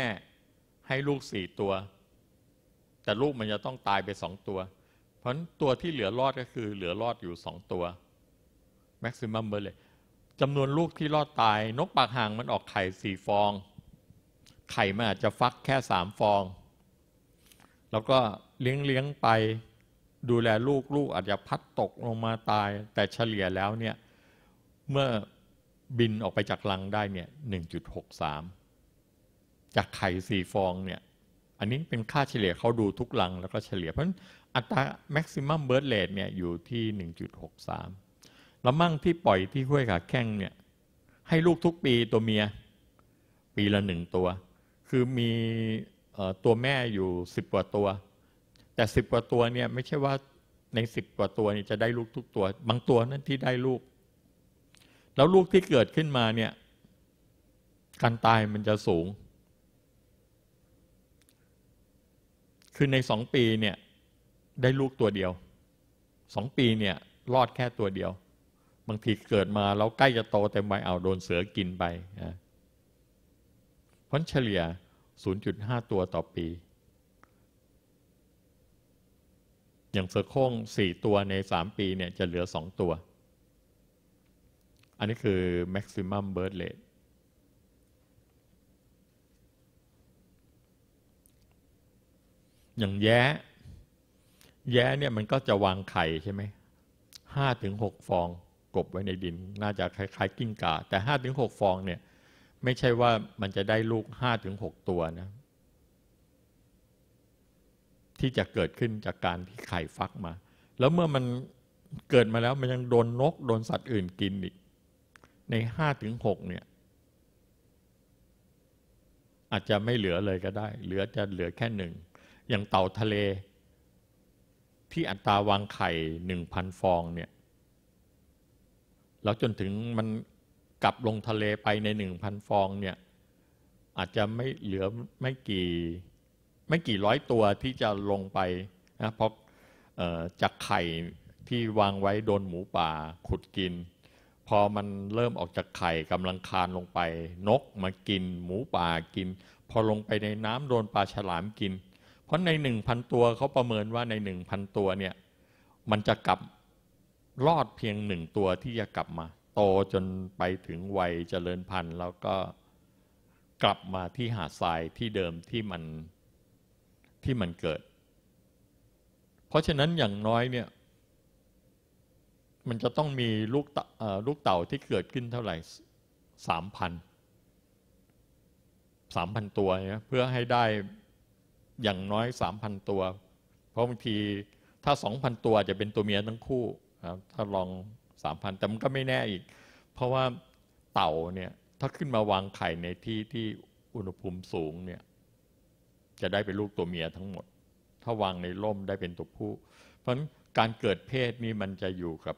[SPEAKER 1] ให้ลูกสี่ตัว แต่ลูกมันจะต้องตายไปสองตัว เพราะตัวที่เหลือรอดก็คือเหลือรอดอยู่สองตัว maximum birth rate จำนวนลูกที่รอดตายนกปากห่างมันออกไข่สี่ฟอง ไข่มันอาจจะฟักแค่สามฟอง แล้วก็เลี้ยงเลี้ยงไปดูแลลูกลูกอาจจะพัดตกลงมาตายแต่เฉลี่ยแล้วเนี่ย เมื่อบินออกไปจากรังได้เนี่ย1.63 จากไข่สี่ฟองเนี่ย อันนี้เป็นค่าเฉลี่ยเขาดูทุกลังแล้วก็เฉลี่ยเพราะนั้นอัตรา maximum birth rate เนี่ยอยู่ที่ 1.63แล้วมั่งที่ปล่อยที่ห้วยขาแข้งเนี่ย ให้ลูกทุกปีตัวเมีย ปีละหนึ่งตัว คือมีตัวแม่อยู่10กว่าตัวแต่สิบกว่าตัวเนี่ยไม่ใช่ว่าในสิบกว่าตัวนี่จะได้ลูกทุกตัว บางตัวนั่นที่ได้ลูก แล้วลูกที่เกิดขึ้นมาเนี่ยการตายมันจะสูง คือในสองปีเนี่ยได้ลูกตัวเดียวสองปีเนี่ยรอดแค่ตัวเดียว บางทีเกิดมาแล้วใกล้จะโตเต็มใบเอาโดนเสือกินไปนะพ้นเฉลี่ย0.5 ตัวต่อปีอย่างเสือโคร่งสี่ตัวในสามปีเนี่ยจะเหลือสองตัว อันนี้คือ maximum birth rate อย่างแย้แย้เนี่ยมันก็จะวางไข่ใช่ไหมห้าถึงหกฟองกบไว้ในดินน่าจะคล้ายๆ กิ้งก่า แต่ห้าถึงหกฟองเนี่ยไม่ใช่ว่ามันจะได้ลูกห้าถึงหกตัวนะที่จะเกิดขึ้นจากการที่ไข่ฟักมา แล้วเมื่อมันเกิดมาแล้วมันยังโดนนกโดนสัตว์อื่นกินอีก ในห้าถึงหกเนี่ย อาจจะไม่เหลือเลยก็ได้ เหลือจะเหลือแค่หนึ่งอย่างเต่าทะเลที่อัตราวางไข่หนึ่งพันฟองเนี่ย แล้วจนถึงมันกลับลงทะเลไปในหนึ่งพันฟองเนี่ย อาจจะไม่เหลือไม่กี่ไม่กี่ร้อยตัวที่จะลงไปนะเพราะจากไข่ที่วางไว้โดนหมูป่าขุดกิน พอมันเริ่มออกจากไข่กำลังคานลงไป นกมากิน หมูป่ากิน พอลงไปในน้ำโดนปลาฉลามกิน เพราะในหนึ่งพันตัวเขาประเมินว่าในหนึ่งพันตัวเนี่ยมันจะกลับรอดเพียงหนึ่งตัวที่จะกลับมา โตจนไปถึงวัยเจริญพันธุ์ แล้วก็กลับมาที่หาดทรายที่เดิมที่มันที่มันเกิด เพราะฉะนั้นอย่างน้อยเนี่ยมันจะต้องมีลูกลูกเต่าที่เกิดขึ้นเท่าไหร่สามพันสามพันตัวเนี่ยเพื่อให้ได้อย่างน้อยสามพันตัว เพราะบางทีถ้าสองพันตัวจะเป็นตัวเมียทั้งคู่ ถ้าลองสามพันแต่มันก็ไม่แน่อีก เพราะว่าเต่าเนี่ยถ้าขึ้นมาวางไข่ในที่ที่อุณหภูมิสูงเนี่ยจะได้เป็นลูกตัวเมียทั้งหมด ถ้าวางในร่มได้เป็นตัวผู้ เพราะการเกิดเพศนี่มันจะอยู่กับ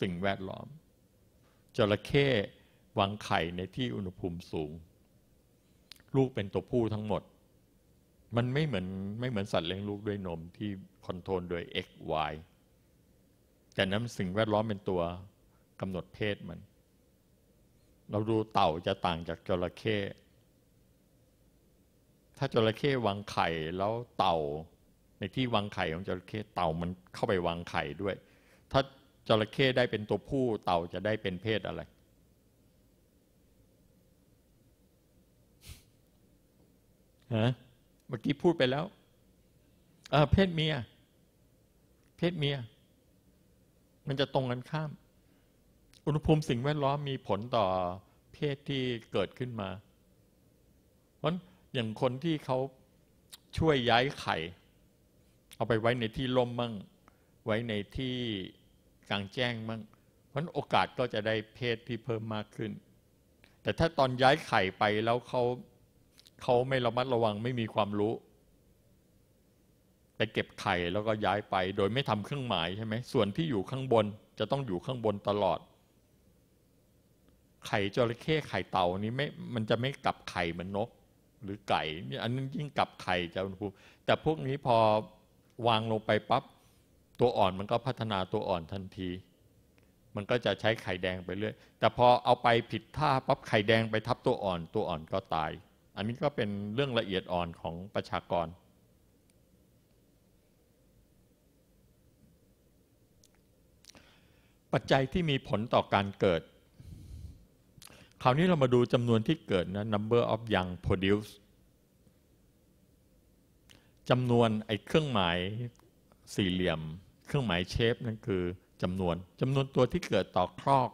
[SPEAKER 1] สิ่งแวดล้อมจระเข้วางไข่ในที่อุณหภูมิสูง ลูกเป็นตัวผู้ทั้งหมด มันไม่เหมือนไม่เหมือนสัตว์เลี้ยงลูกด้วยนมที่คอนโทรลโดย x y แต่นั้นสิ่งแวดล้อมเป็นตัวกำหนดเพศมัน เราดูเต่าจะต่างจากจระเข้ถ้าจระเข้วางไข่แล้วเต่า ในที่วางไข่ของจระเข้เต่ามันเข้าไปวางไข่ด้วย ถ้าจระเข้ได้เป็นตัวผู้เต่าจะได้เป็นเพศอะไรฮะเมื่อกี้พูดไปแล้วเเพศเมียเพศเมียมันจะตรงกันข้าม อุณหภูมิสิ่งแวดล้อมมีผลต่อเพศที่เกิดขึ้นมาเพราะอย่างคนที่เขาช่วยย้ายไข่เอาไปไว้ในที่ล่มมั่ง ไว้ในที่กลางแจ้งมั่ง เพราะโอกาสก็จะได้เพศที่เพิ่มมากขึ้น แต่ถ้าตอนย้ายไข่ไปแล้วเขาเขาไม่ระมัดระวังไม่มีความรู้ ไปเก็บไข่แล้วก็ย้ายไปโดยไม่ทำเครื่องหมายใช่ไหมส่วนที่อยู่ข้างบนจะต้องอยู่ข้างบนตลอด ไข่จระเข้ไข่เต่านี้ไม่มันจะไม่กลับไข่เหมือนนกหรือไก่เนี่ยอันนั้นยิ่งกับไข่จะอุณหภูมิแต่พวกนี้พอวางลงไปปั๊บตัวอ่อนมันก็พัฒนาตัวอ่อนทันที มันก็จะใช้ไข่แดงไปเรื่อยแต่พอเอาไปผิดท่าปั๊บไข่แดงไปทับตัวอ่อนตัวอ่อนก็ตาย อันนี้ก็เป็นเรื่องละเอียดอ่อนของประชากร ปัจจัยที่มีผลต่อการเกิดคราวนี้เรามาดูจำนวนที่เกิดนะ number of young produced จำนวนไอ้เครื่องหมายสี่เหลี่ยม เครื่องหมายเชฟนั่นคือจำนวนจำนวนตัวที่เกิดต่อครอก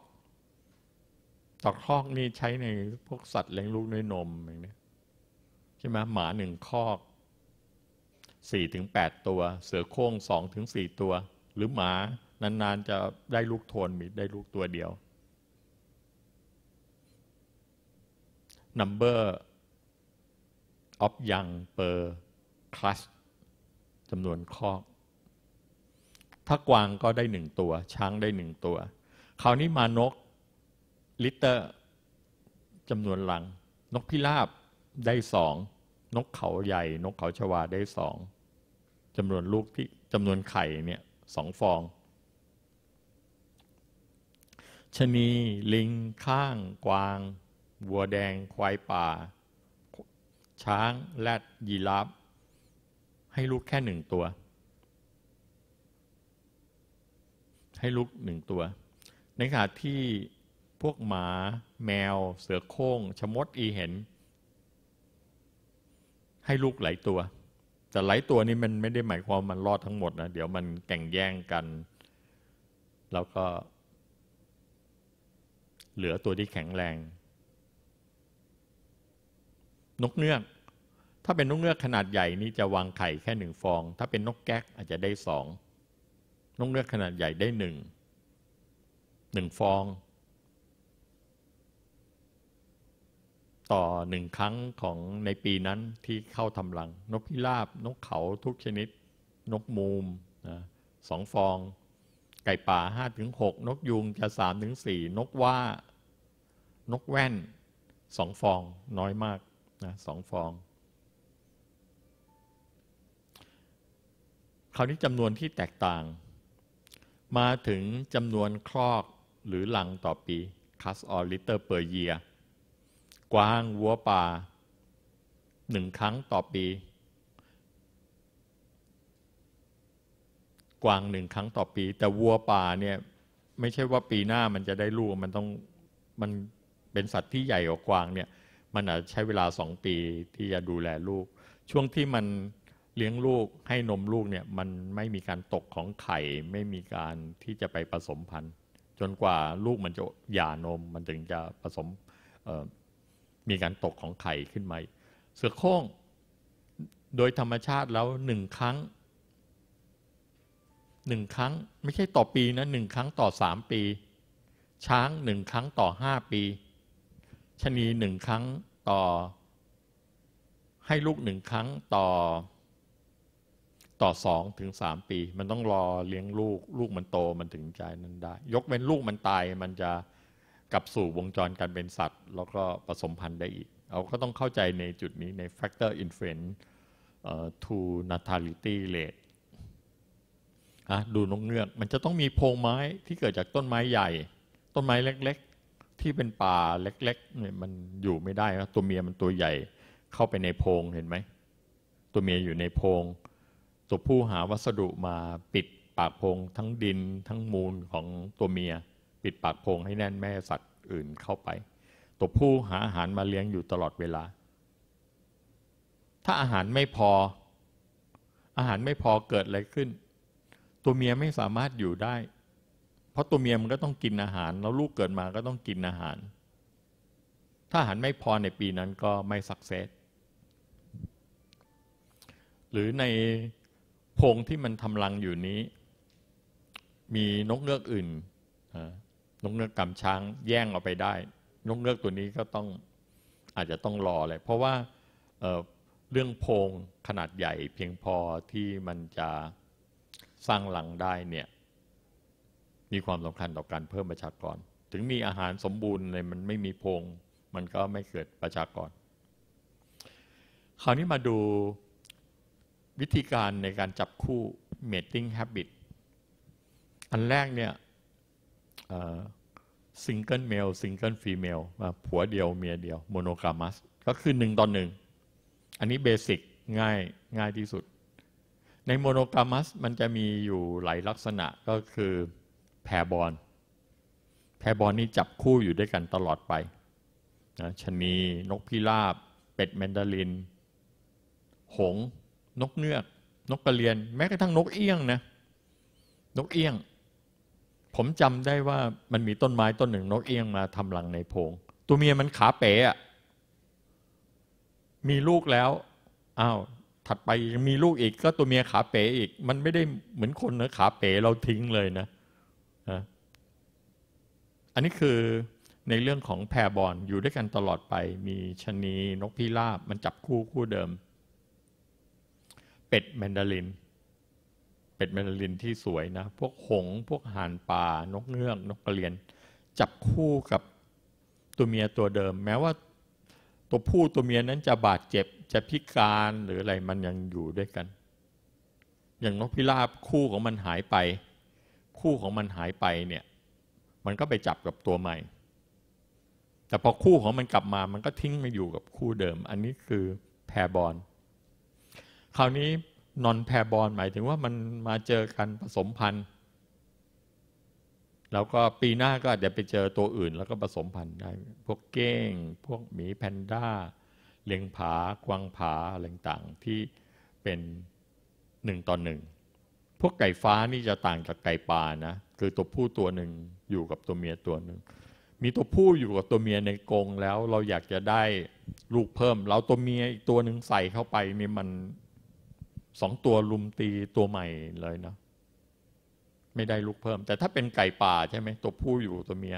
[SPEAKER 1] ต่อครอกนี่ใช้ในพวกสัตว์เลี้ยงลูกด้วยนมอย่างนี้ใช่ไหมหมาหนึ่งคอกสี่ถึงแปดตัว เสือโคร่งสองถึงสี่ตัว หรือหมานานๆ จะได้ลูกททนมีได้ลูกตัวเดียว number of young per c l a s s จำนวนคอกถ้ากวางก็ได้หนึ่งตัว ช้างได้หนึ่งตัวคราวนี้มานกลิตเตอร์จำนวนหลัง นกพิราบได้สอง นกเขาใหญ่ นกเขาชวาได้สองจำนวนลูกที่จำนวนไข่เนี่ยสองฟองชนีลิง ข้าง กวางวัวแดงควายป่าช้างแรดยีราฟให้ลูกแค่หนึ่งตัว ให้ลูกหนึ่งตัวในขณะที่พวกหมา แมวเสือโคร่ง ชมดอีเห็น ให้ลูกหลายตัว แต่หลายตัวนี้มันไม่ได้หมายความมันรอดทั้งหมดนะเดี๋ยวมันแข่งแย่งกัน แล้วก็ เหลือตัวที่แข็งแรงนกเงือกถ้าเป็นนกเงือกขนาดใหญ่นี่จะวางไข่แค่หนึ่งฟอง ถ้าเป็นนกแก๊กอาจจะได้สอง นกเงือกขนาดใหญ่ได้หนึ่งหนึ่งฟอง ต่อหนึ่งครั้งของในปีนั้นที่เข้าทำรัง นกพิราบนกเขาทุกชนิด นกมูมนะสองฟอง ไก่ป่าห้าถึงหกนกยุงจะสามถึงสี่นกว่า นกแว่นสองฟองน้อยมากนะสองฟอง คราวนี้จำนวนที่แตกต่าง มาถึงจำนวนคลอกหรือหลังต่อปี คัสออลิเตอร์เปอร์เยียกว้างวัวป่าหนึ่งครั้งต่อปี กวางหนึ่งครั้งต่อปี แต่วัวป่าเนี่ยไม่ใช่ว่าปีหน้ามันจะได้ลูกมันต้องมันเป็นสัตว์ที่ใหญ่กว่ากวางเนี่ยมันอาจจะใช้เวลาสองปีที่จะดูแลลูก ช่วงที่มันเลี้ยงลูกให้นมลูกเนี่ยมันไม่มีการตกของไข่ ไม่มีการที่จะไปผสมพันธุ์จนกว่าลูกมันจะหย่านม มันถึงจะผสมมีการตกของไข่ขึ้นมาเสือโคร่งโดยธรรมชาติแล้วหนึ่งครั้งหนึ่งครั้งไม่ใช่ต่อปีนะหนึ่งครั้งต่อสามปี ช้างหนึ่งครั้งต่อห้าปีชนีหนึ่งครั้งต่อ ให้ลูกหนึ่งครั้งต่อต่อสองถึงสามปี มันต้องรอเลี้ยงลูกลูกมันโตมันถึงใจนั้นได้ ยกเว้นลูกมันตาย มันจะกลับสู่วงจรการเป็นสัตว์ แล้วก็ผสมพันธุ์ได้อีกเราก็ต้องเข้าใจในจุดนี้ใน factor influence to natality rate ดูนกเงือกมันจะต้องมีโพงไม้ที่เกิดจากต้นไม้ใหญ่ ต้นไม้เล็กที่เป็นป่าเล็กๆเนี่ยมันอยู่ไม่ได้ครับตัวเมียมันตัวใหญ่เข้าไปในโพรงเห็นไหม ตัวเมียอยู่ในโพรงตัวผู้หาวัสดุมาปิดปากโพรงทั้งดินทั้งมูลของตัวเมีย ปิดปากโพรงให้แน่นแม่สัตว์อื่นเข้าไป ตัวผู้หาอาหารมาเลี้ยงอยู่ตลอดเวลา ถ้าอาหารไม่พอ อาหารไม่พอเกิดอะไรขึ้น ตัวเมียไม่สามารถอยู่ได้เพราะตัวเมียมันก็ต้องกินอาหารแล้วลูกเกิดมาก็ต้องกินอาหาร ถ้าอาหารไม่พอในปีนั้นก็ไม่สักเซสหรือในโพรงที่มันทำรังอยู่นี้ มีนกเงือกอื่น นกเงือกกำช้างแย่งเอาไปได้ นกเงือกตัวนี้ก็ต้องอาจจะต้องรอเลยเพราะว่าเเรื่องโพรงขนาดใหญ่เพียงพอที่มันจะสร้างหลังได้เนี่ยมีความสำคัญต่อการเพิ่มประชากร ถึงมีอาหารสมบูรณ์เลยมันไม่มีพง มันก็ไม่เกิดประชากร คราวนี้มาดูวิธีการในการจับคู่ mating habit อันแรกเนี่ย single male single female ผัวเดียวเมียเดียว monogamous ก็คือหนึ่งต่อหนึ่ง อันนี้เบสิกง่ายง่ายที่สุด ใน monogamous มันจะมีอยู่หลายลักษณะก็คือแพรบอลแพรบอลนี่จับคู่อยู่ด้วยกันตลอดไปนะชนีนกพิราบ เป็ดแมนดาริน หง นกเงือก นกกระเรียน แม้กระทั่งนกเอี้ยงนะ นกเอี้ยง ผมจำได้ว่ามันมีต้นไม้ต้นหนึ่งนกเอี้ยงมาทำรังในโพงตัวเมียมันขาเป๋อะมีลูกแล้ว อ้าว ถัดไปยังมีลูกอีก ก็ตัวเมียขาเป๋อีก มันไม่ได้เหมือนคนนะขาเป๋เราทิ้งเลยนะอันนี้คือในเรื่องของแพรบอลอยู่ด้วยกันตลอดไปมีชนีนกพิราบ มันจับคู่คู่เดิม เป็ดแมนดาริน เป็ดแมนดารินที่สวยนะ พวกหง พวกห่านป่านกเงือกนกกระเรียน จับคู่กับตัวเมียตัวเดิม แม้ว่า ตัวผู้ตัวเมียนั้นจะบาดเจ็บจะพิการหรืออะไรมันยังอยู่ด้วยกัน อย่างนกพิราบคู่ของมันหายไป คู่ของมันหายไปเนี่ยมันก็ไปจับกับตัวใหม่ แต่พอคู่ของมันกลับมา มันก็ทิ้งมาอยู่กับคู่เดิม อันนี้คือแพรบอลคราวนี้นอนแพรบอลหมายถึงว่ามันมาเจอกันผสมพันธุ์ แล้วก็ปีหน้าก็อาจจะไปเจอตัวอื่นแล้วก็ผสมพันธุ์ได้ พวกเก้ง พวกหมีแพนด้า เลียงผากวางผา อะไรต่างที่เป็นหนึ่งต่อหนึ่ง พวกไก่ฟ้านี่จะต่างจากไก่ป่านะคือตัวผู้ตัวหนึ่งอยู่กับตัวเมียตัวหนึ่ง มีตัวผู้อยู่กับตัวเมียในกรงแล้วเราอยากจะได้ลูกเพิ่มเราตัวเมียอีกตัวหนึ่งใส่เข้าไปนี่มันสองตัวลุมตีตัวใหม่เลยเนาะไม่ได้ลูกเพิ่ม แต่ถ้าเป็นไก่ป่าใช่ไหมตัวผู้อยู่ตัวเมีย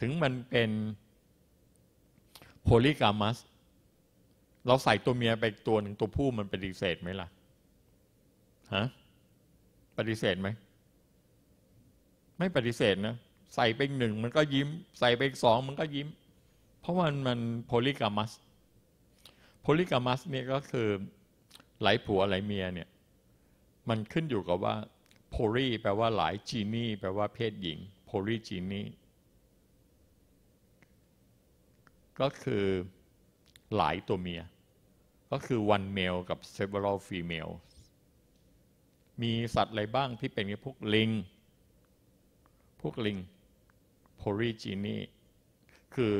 [SPEAKER 1] ถึงมันเป็นโพลิกามัสเราใส่ตัวเมียไปตัวหนึ่งตัวผู้มันปฏิเสธไหมล่ะฮะปฏิเสธไหมไม่ปฏิเสธนะใส่ไปหนึ่งมันก็ยิ้ม ใส่ไปสองมันก็ยิ้ม เพราะมันมันโพลิกามัส โพลิกามัสเนี่ยก็คือหลายผัวหลายเมียเนี่ย มันขึ้นอยู่กับว่า โพลีแปลว่าหลายจีนี่ แปลว่าเพศหญิง โพลีจีนี่ก็คือหลายตัวเมีย ก็คือ one male กับ several female มีสัตว์อะไรบ้างที่เป็นพวกลิงพวกลิงโพลีจีนีคือ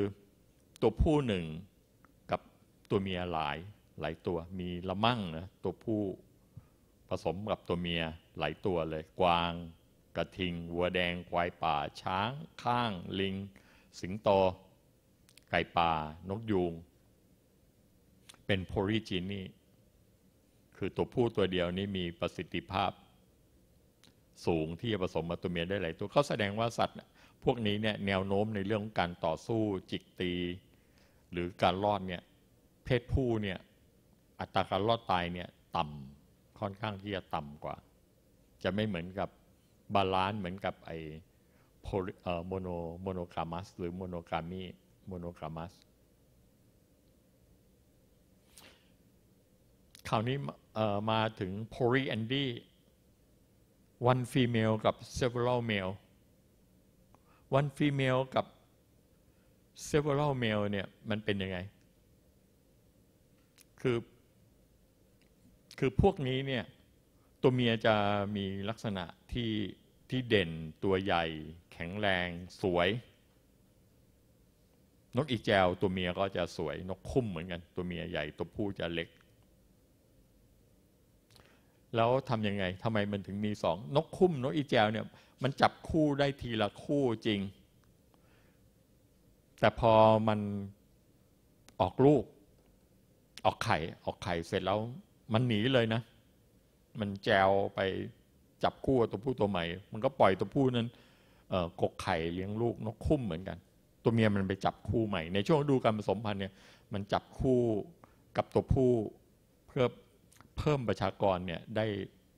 [SPEAKER 1] ตัวผู้หนึ่งกับตัวเมียหลาย หลายตัวมีละมั่งนะตัวผู้ผสมกับตัวเมียหลายตัวเลย กวาง กระทิงวัวแดงควายป่า ช้างข้าง ลิง สิงโตไก่ป่านกยูงเป็นโพลีจีนีคือตัวผู้ตัวเดียวนี้มีประสิทธิภาพสูงที่จะผสมมาตัวเมียได้หลายตัวเขาแสดงว่าสัตว์พวกนี้เนี่ย แนวโน้มในเรื่องการต่อสู้จิกตี หรือการรอดเนี่ย เพศผู้เนี่ย อัตราการรอดตายเนี่ย ต่ำค่อนข้างที่จะต่ำกว่า จะไม่เหมือนกับบาลานซ์เหมือนกับไอโมโนโมโนกรามัสหรือโมโนกามีโมโนกรามัส คราวนี้มาถึงโพลีแอนดี้ one female กับ several male one female กับ several male เนี่ย มันเป็นยังไง คือ คือพวกนี้เนี่ย ตัวเมียจะมีลักษณะที่ ที่เด่นตัวใหญ่ แข็งแรง สวย นกอีแจว ตัวเมียก็จะสวย นกคุ้มเหมือนกัน ตัวเมียใหญ่ ตัวผู้จะเล็กแล้วทำยังไงทำไมมันถึงมีสอง นกคุ้มนกอีแจวเนี่ยมันจับคู่ได้ทีละคู่จริง แต่พอมันออกลูก ออกไข่ออกไข่เสร็จแล้วมันหนีเลยนะ มันแจวไปจับคู่ตัวผู้ตัวใหม่ มันก็ปล่อยตัวผู้นั้นกกไข่เลี้ยงลูก นกคุ้มเหมือนกัน ตัวเมียมันไปจับคู่ใหม่ ในช่วงดูการผสมพันธุ์เนี่ย มันจับคู่กับตัวผู้เพื่อเพิ่มประชากรเนี่ยได้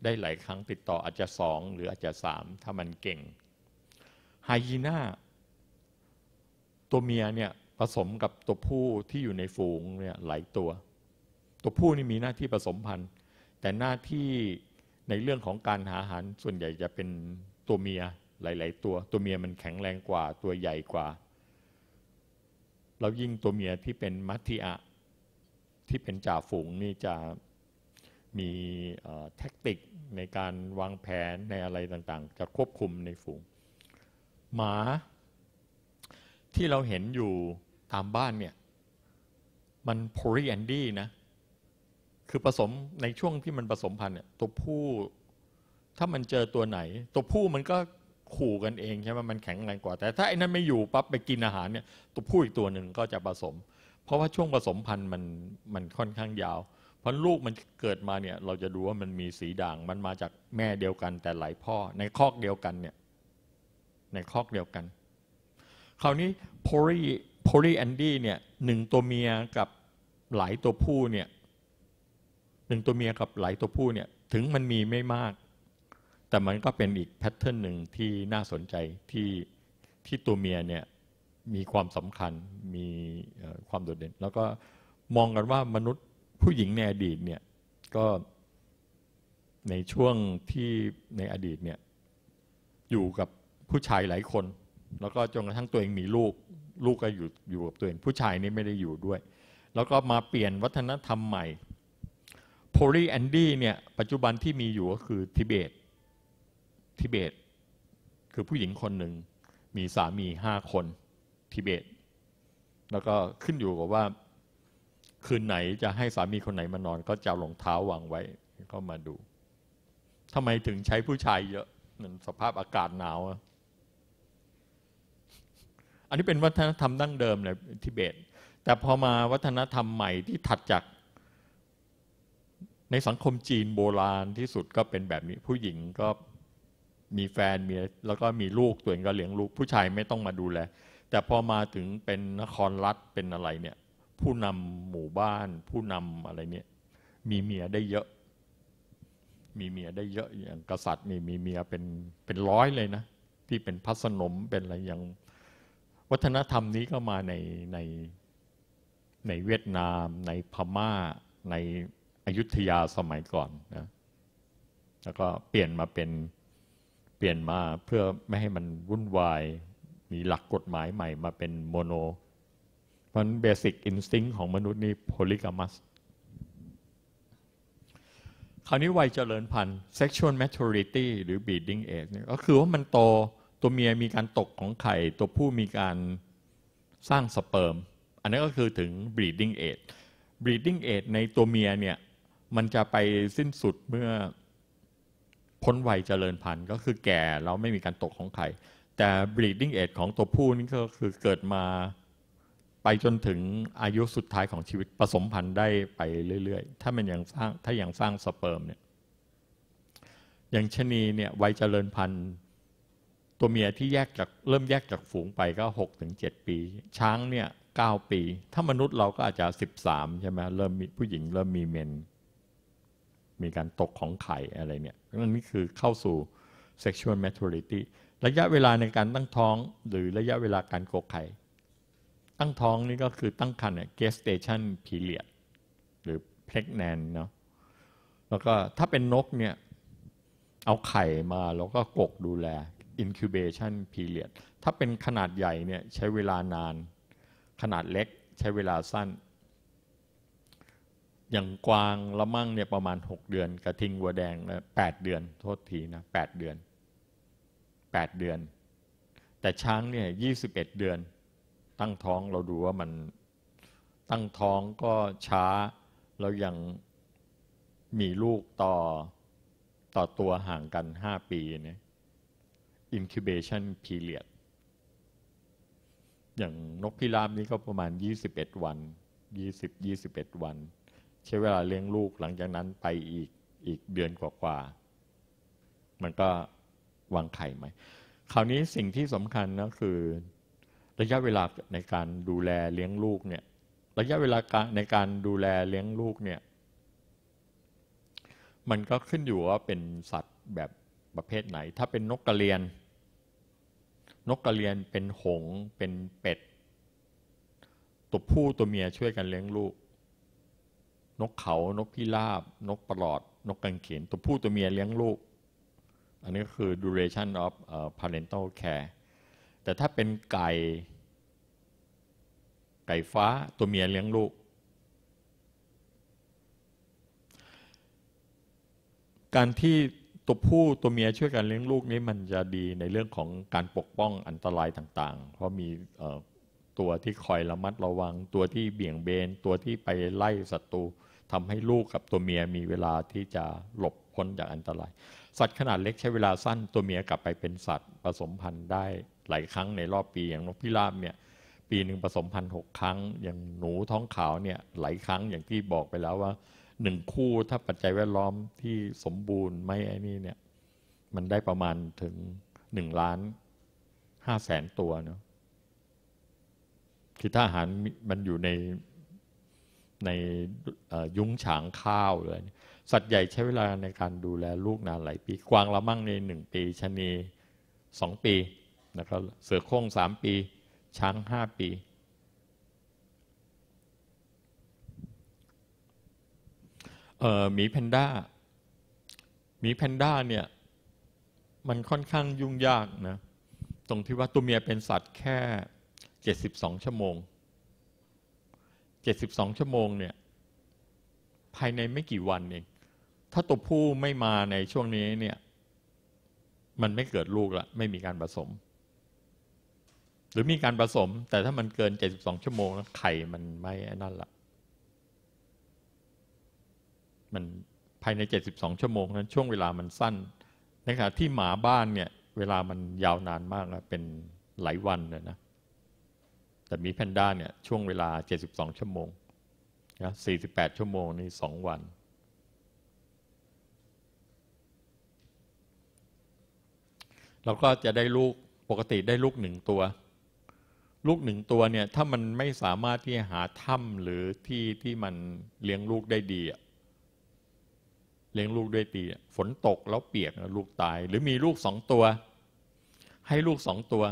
[SPEAKER 1] ได้หลายครั้งติดต่ออาจจะสองหรืออาจจะสามถ้ามันเก่งไฮยีน่าตัวเมียเนี่ยผสมกับตัวผู้ที่อยู่ในฝูงเนี่ยหลายตัวตัวผู้นี่มีหน้าที่ผสมพันธุ์แต่หน้าที่ในเรื่องของการหาอาหารส่วนใหญ่จะเป็นตัวเมีย หลาย ๆตัว ตัวเมียมันแข็งแรงกว่าตัวใหญ่กว่าแล้วยิ่งตัวเมียที่เป็นมัตธิอะที่เป็นจ่าฝูงนี่จะมีแท็กติกในการวางแผนในอะไรต่างๆ จะควบคุมในฝูงหมา ที่เราเห็นอยู่ตามบ้านเนี่ยมันโพลีแอนดี้นะคือผสมในช่วงที่มันผสมพันธุ์เนี่ยตัวผู้ถ้ามันเจอตัวไหน ตัวผู้มันก็ขู่กันเองใช่ไหมมันแข็งแรงกว่าแต่ ถ้าไอ้นั้นไม่อยู่ปั๊บไปกินอาหารเนี่ยตัวผู้อีกตัวหนึ่งก็จะผสม เพราะว่าช่วงผสมพันธุ์มันมันค่อนข้างยาวราะลูกมันเกิดมาเนี่ยเราจะดูว่ามันมีสีด่าง มันมาจากแม่เดียวกันแต่หลายพ่อในคอกเดียวกันเนี่ยในคอกเดียวกัน คราวนี้โพลีโพลีแอนดี้เนี่ยหนึ่งตัวเมียกับหลายตัวผู้เนี่ยหนึ่งตัวเมียกับหลายตัวผู้เนี่ยถึงมันมีไม่มาก แต่มันก็เป็นอีกแพทเทิร์นหนึ่งที่น่าสนใจที่ที่ตัวเมียเนี่ยมีความสำคัญมีความโดดเด่นแล้วก็มองกันว่ามนุษยผู้หญิงในอดีตเนี่ยก็ในช่วงที่ในอดีตเนี่ย อยู่กับผู้ชายหลายคน แล้วก็จนกระทั่งตัวเองมีลูกลูกก็อยู่อยู่กับตัวเองผู้ชายนี่ไม่ได้อยู่ด้วย แล้วก็มาเปลี่ยนวัฒนธรรมใหม่โพลีแอนดี้เนี่ย ปัจจุบันที่มีอยู่ก็คือทิเบตทิเบต คือผู้หญิงคนหนึ่งมีสามีห้าคนทิเบต แล้วก็ขึ้นอยู่กับว่าคืนไหนจะให้สามีคนไหนมานอนก็จะรองเท้าวางไว้ก็มาดูทำไมถึงใช้ผู้ชายเยอะนั่นสภาพอากาศหนาว อันนี้เป็นวัฒนธรรมดั้งเดิมเลยทิเบต แต่พอมาวัฒนธรรมใหม่ที่ถัดจาก ในสังคมจีนโบราณที่สุดก็เป็นแบบนี้ ผู้หญิงก็มีแฟนมีแล้วก็มีลูกตัวเองก็เลี้ยงลูก ผู้ชายไม่ต้องมาดูแลแต่พอมาถึงเป็นนครรัฐเป็นอะไร เนี่ยผู้นำหมู่บ้านผู้นำอะไรเนี่ยมีเมียได้เยอะมีเมียได้เยอะอย่างกษัตริย์นี่มีเมียเป็นเป็นร้อยเลยนะ ที่เป็นพัสนมเป็นอะไรอย่างวัฒนธรรมนี้ก็มาใน ในในเวียดนาม ในพม่า ในอยุธยาสมัยก่อนนะแล้วก็เปลี่ยนมาเป็นเปลี่ยนมาเพื่อไม่ให้มันวุ่นวาย มีหลักกฎหมายใหม่มาเป็นโมโนรันเบสิกอินสติ้งของมนุษย์นี่โพลิกามัส คราวนี้วัยเจริญพันธุ์ sexual maturity หรือ breeding age เนี่ยก็คือว่ามันโตตัวเมียมีการตกของไข่ ตัวผู้มีการสร้างสเปิร์มอันนี้ก็คือถึง breeding age breeding age ในตัวเมียเนี่ยมันจะไปสิ้นสุดเมื่อพ้นวัยเจริญพันธุ์ก็คือแก่แล้วไม่มีการตกของไข่แต่ breeding age ของตัวผู้นี่ก็คือเกิดมาไปจนถึงอายุสุดท้ายของชีวิตผสมพันธุ์ได้ไปเรื่อยๆ ถ้ามันยังสร้างถ้ายังสร้างสเปิร์มเนี่ยอย่างชนีเนี่ยวัยเจริญพันธุ์ ตัวเมียที่แยกจากเริ่มแยกจากฝูงไปก็หกถึงเจ็ดปี ช้างเนี่ยเก้าปี ถ้ามนุษย์เราก็อาจจะสิบสามใช่ไหมเริ่มมีผู้หญิงเริ่มมีเมนมีการตกของไข่อะไรเนี่ยนั่นนี่คือเข้าสู่ sexual maturity ระยะเวลาในการตั้งท้องหรือระยะเวลาการโกไข่ตั้งท้องนี่ก็คือตั้งครรภ์เนี่ย gestation period หรือ pregnant เนาะแล้วก็ถ้าเป็นนกเนี่ยเอาไข่มาแล้วก็กกดูแล incubation period ถ้าเป็นขนาดใหญ่เนี่ยใช้เวลานาน ขนาดเล็กใช้เวลาสั้น อย่างกวางละมั่งเนี่ยประมาณ 6 เดือน กระทิงวัวแดงแปดเดือน โทษทีนะแปดเดือน 8 เดือน แต่ช้างเนี่ย็ดเดือนตั้งท้องเราดูว่ามันตั้งท้องก็ช้า เรายังมีลูกต่อต่อตัวห่างกันห้าปีเนี่ย incubation period อย่างนกพิราบนี่ก็ประมาณ 21 วัน20 21วันใช้เวลาเลี้ยงลูกหลังจากนั้นไปอีก อีกเดือนกว่าามันก็วางไข่ไหมคราวนี้สิ่งที่สำคัญก็คือระยะเวลาในการดูแลเลี้ยงลูกเนี่ย ระยะเวลาในการดูแลเลี้ยงลูกเนี่ย มันก็ขึ้นอยู่ว่าเป็นสัตว์แบบประเภทไหน ถ้าเป็นนกกระเรียน นกกระเรียนเป็นหง เป็นเป็ด ตัวผู้ตัวเมียช่วยกันเลี้ยงลูก นกเขา นกพิราบ นกปลอด นกกังเขน ตัวผู้ตัวเมียเลี้ยงลูก อันนี้ก็คือ duration of uh, parental care แต่ถ้าเป็นไก่ ไก่ฟ้าตัวเมียเลี้ยงลูก การที่ตัวผู้ตัวเมียช่วยกันเลี้ยงลูกนี้มันจะดีในเรื่องของการปกป้องอันตรายต่าง ๆ เพราะมีตัวที่คอยระมัดระวังตัวที่เบี่ยงเบนตัวที่ไปไล่ศัตรูทำให้ลูกกับตัวเมียมีเวลาที่จะหลบพ้นจากอันตราย สัตว์ขนาดเล็กใช้เวลาสั้นตัวเมียกลับไปเป็นสัตว์ผสมพันธุ์ได้หลายครั้งในรอบปีอย่างนกพิราบเนี่ยปีหนึ่งผสมพันธุ์หกครั้ง อย่างหนูท้องขาวเนี่ยหลายครั้งอย่างที่บอกไปแล้วว่า หนึ่งคู่ถ้าปัจจัยแวดล้อมที่สมบูรณ์ไม่ไอ้นี่เนี่ยมันได้ประมาณถึงหนึ่งล้านห้าแสนตัวเนาะคือถ้าอาหารมันอยู่ในในยุ้งฉางข้าวเลยสัตว์ใหญ่ใช้เวลาในการดูแลลูกนานหลายปี กวางละมั่งในหนึ่งปีชะนีสองปีนะครับเสือโค้งสามปี ช้างห้าปีเอ่อหมีแพนด้า หมีแพนด้าเนี่ย มันค่อนข้างยุ่งยากนะ ตรงที่ว่าตัวเมียเป็นสัตว์แค่เจ็ดสิบสองชั่วโมงเจ็ดสิบสองชั่วโมงเนี่ย ภายในไม่กี่วันเอง ถ้าตัวผู้ไม่มาในช่วงนี้เนี่ย มันไม่เกิดลูกละ ไม่มีการผสมหรือมีการผสม แต่ถ้ามันเกิน 72 ชั่วโมงแล้วไข่มันไม่นั่นละมันภายใน 72 ชั่วโมงนั้น ช่วงเวลามันสั้นนะครับที่หมาบ้านเนี่ยเวลามันยาวนานมากนะเป็นหลายวันเลยนะแต่มีแพนด้าเนี่ยช่วงเวลา72 ชั่วโมงนะ48ชั่วโมงนี่2วัน เราก็จะได้ลูกปกติได้ลูกหนึ่งตัวลูกหนึ่งตัวเนี่ยถ้ามันไม่สามารถที่หาถ้ำหรือที่ที่มันเลี้ยงลูกได้ดีเลี้ยงลูกด้วยดีฝนตกแล้วเปียกลูกตาย หรือมีลูกสองตัว ให้ลูกสองตัว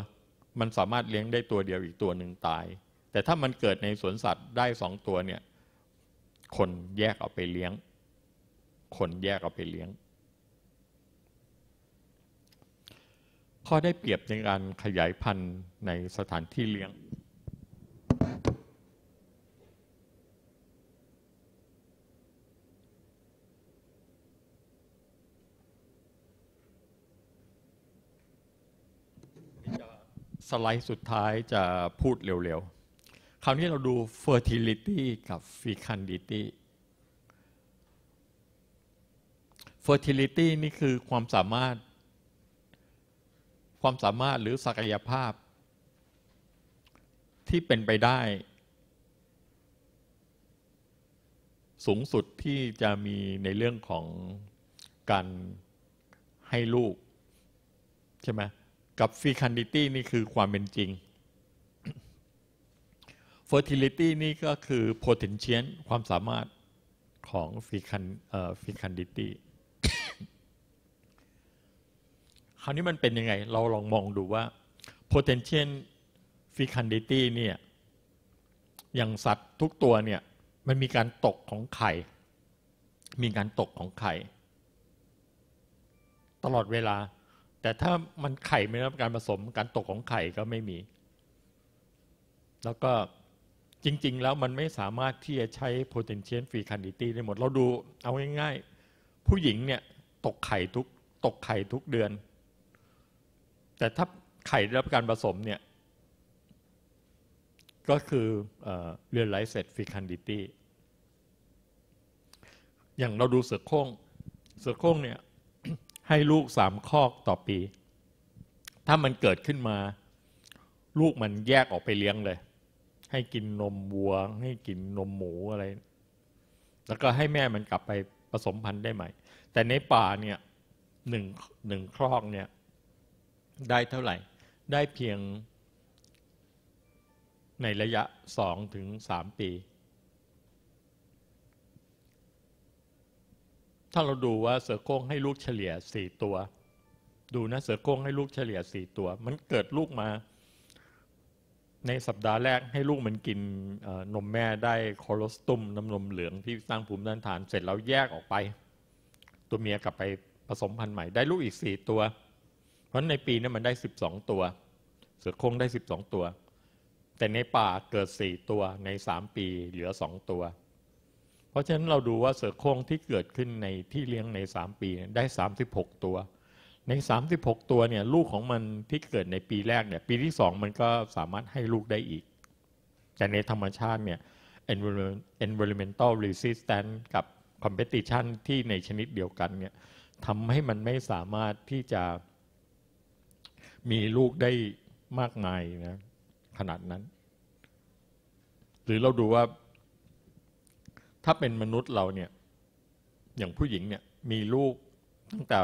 [SPEAKER 1] มันสามารถเลี้ยงได้ตัวเดียวอีกตัวหนึ่งตาย แต่ถ้ามันเกิดในสวนสัตว์ได้สองตัวเนี่ยคนแยกเอาไปเลี้ยง คนแยกเอาไปเลี้ยงข้อได้เปรียบในการขยายพันธุ์ในสถานที่เลี้ยง สไลด์สุดท้ายจะพูดเร็วๆคราวนี้เราดู fertility กับ fecundity fertility นี่คือความสามารถความสามารถหรือศักยภาพที่เป็นไปได้ สูงสุดที่จะมีในเรื่องของการให้ลูก ใช่ไหมกับฟีคันดิตี้นี่คือความเป็นจริงฟอร์ติลิตี้นี่ก็คือ potential ความสามารถของฟีคันดิตี้คราวนี้มันเป็นยังไง เราลองมองดูว่า potential fecundity เนี่ย อย่างสัตว์ทุกตัวเนี่ย มันมีการตกของไข่ มีการตกของไข่ ตลอดเวลา แต่ถ้ามันไข่ไม่รับการผสมการตกของไข่ก็ไม่มี แล้วก็จริง ๆ แล้วมันไม่สามารถที่จะใช้ potential fecundity ได้หมด เราดูเอาง่ายๆ ผู้หญิงเนี่ยตกไข่ทุกตกไข่ทุกเดือนแต่ถ้าไข่ได้รับการผสมเนี่ย ก็คือเรียนไลเซตฟิคันดิตี้อย่างเราดูเสือโครงเสือโครงเนี่ยให้ลูกสามคอกต่อปี ถ้ามันเกิดขึ้นมา ลูกมันแยกออกไปเลี้ยงเลย ให้กินนมวัวให้กินนมหมูอะไร แล้วก็ให้แม่มันกลับไปผสมพันธุ์ได้ใหม่ แต่ในป่าเนี่ยหนึ่งหนึ่งครอกเนี่ยได้เท่าไหร่ได้เพียงในระยะสองถึงสามปี ถ้าเราดูว่าเสือโค้งให้ลูกเฉลี่ยสี่ตัว ดูนะ เสือโค้งให้ลูกเฉลี่ยสี่ตัว มันเกิดลูกมาในสัปดาห์แรกให้ลูกมันกินนมแม่ได้คอโลสตุมน้ำนมเหลืองที่สร้างภูมิต้านทานเสร็จแล้วแยกออกไป ตัวเมียกลับไปผสมพันธุ์ใหม่ ได้ลูกอีกสี่ตัวพราะในปีนั้นมันได้สสิบองตัว เสือโคร่งได้สสิบองตัว แต่ในป่าเกิดสี่ตัวในสามปีเหลือสองตัว เพราะฉะนั้นเราดูว่าเสือโคร่งที่เกิดขึ้นในที่เลี้ยงในสามปีได้สสามิบหกตัว ในสสามิบหกตัวเนี่ยลูกของมันที่เกิดในปีแรกเนี่ยปีที่สองมันก็สามารถให้ลูกได้อีก แต่ในธรรมชาติเนี่ย environmental resistance กับ competition ที่ในชนิดเดียวกันเนี่ยทำให้มันไม่สามารถที่จะมีลูกได้มากมายนะขนาดนั้น หรือเราดูว่าถ้าเป็นมนุษย์เราเนี่ย อย่างผู้หญิงเนี่ยมีลูกตั้งแต่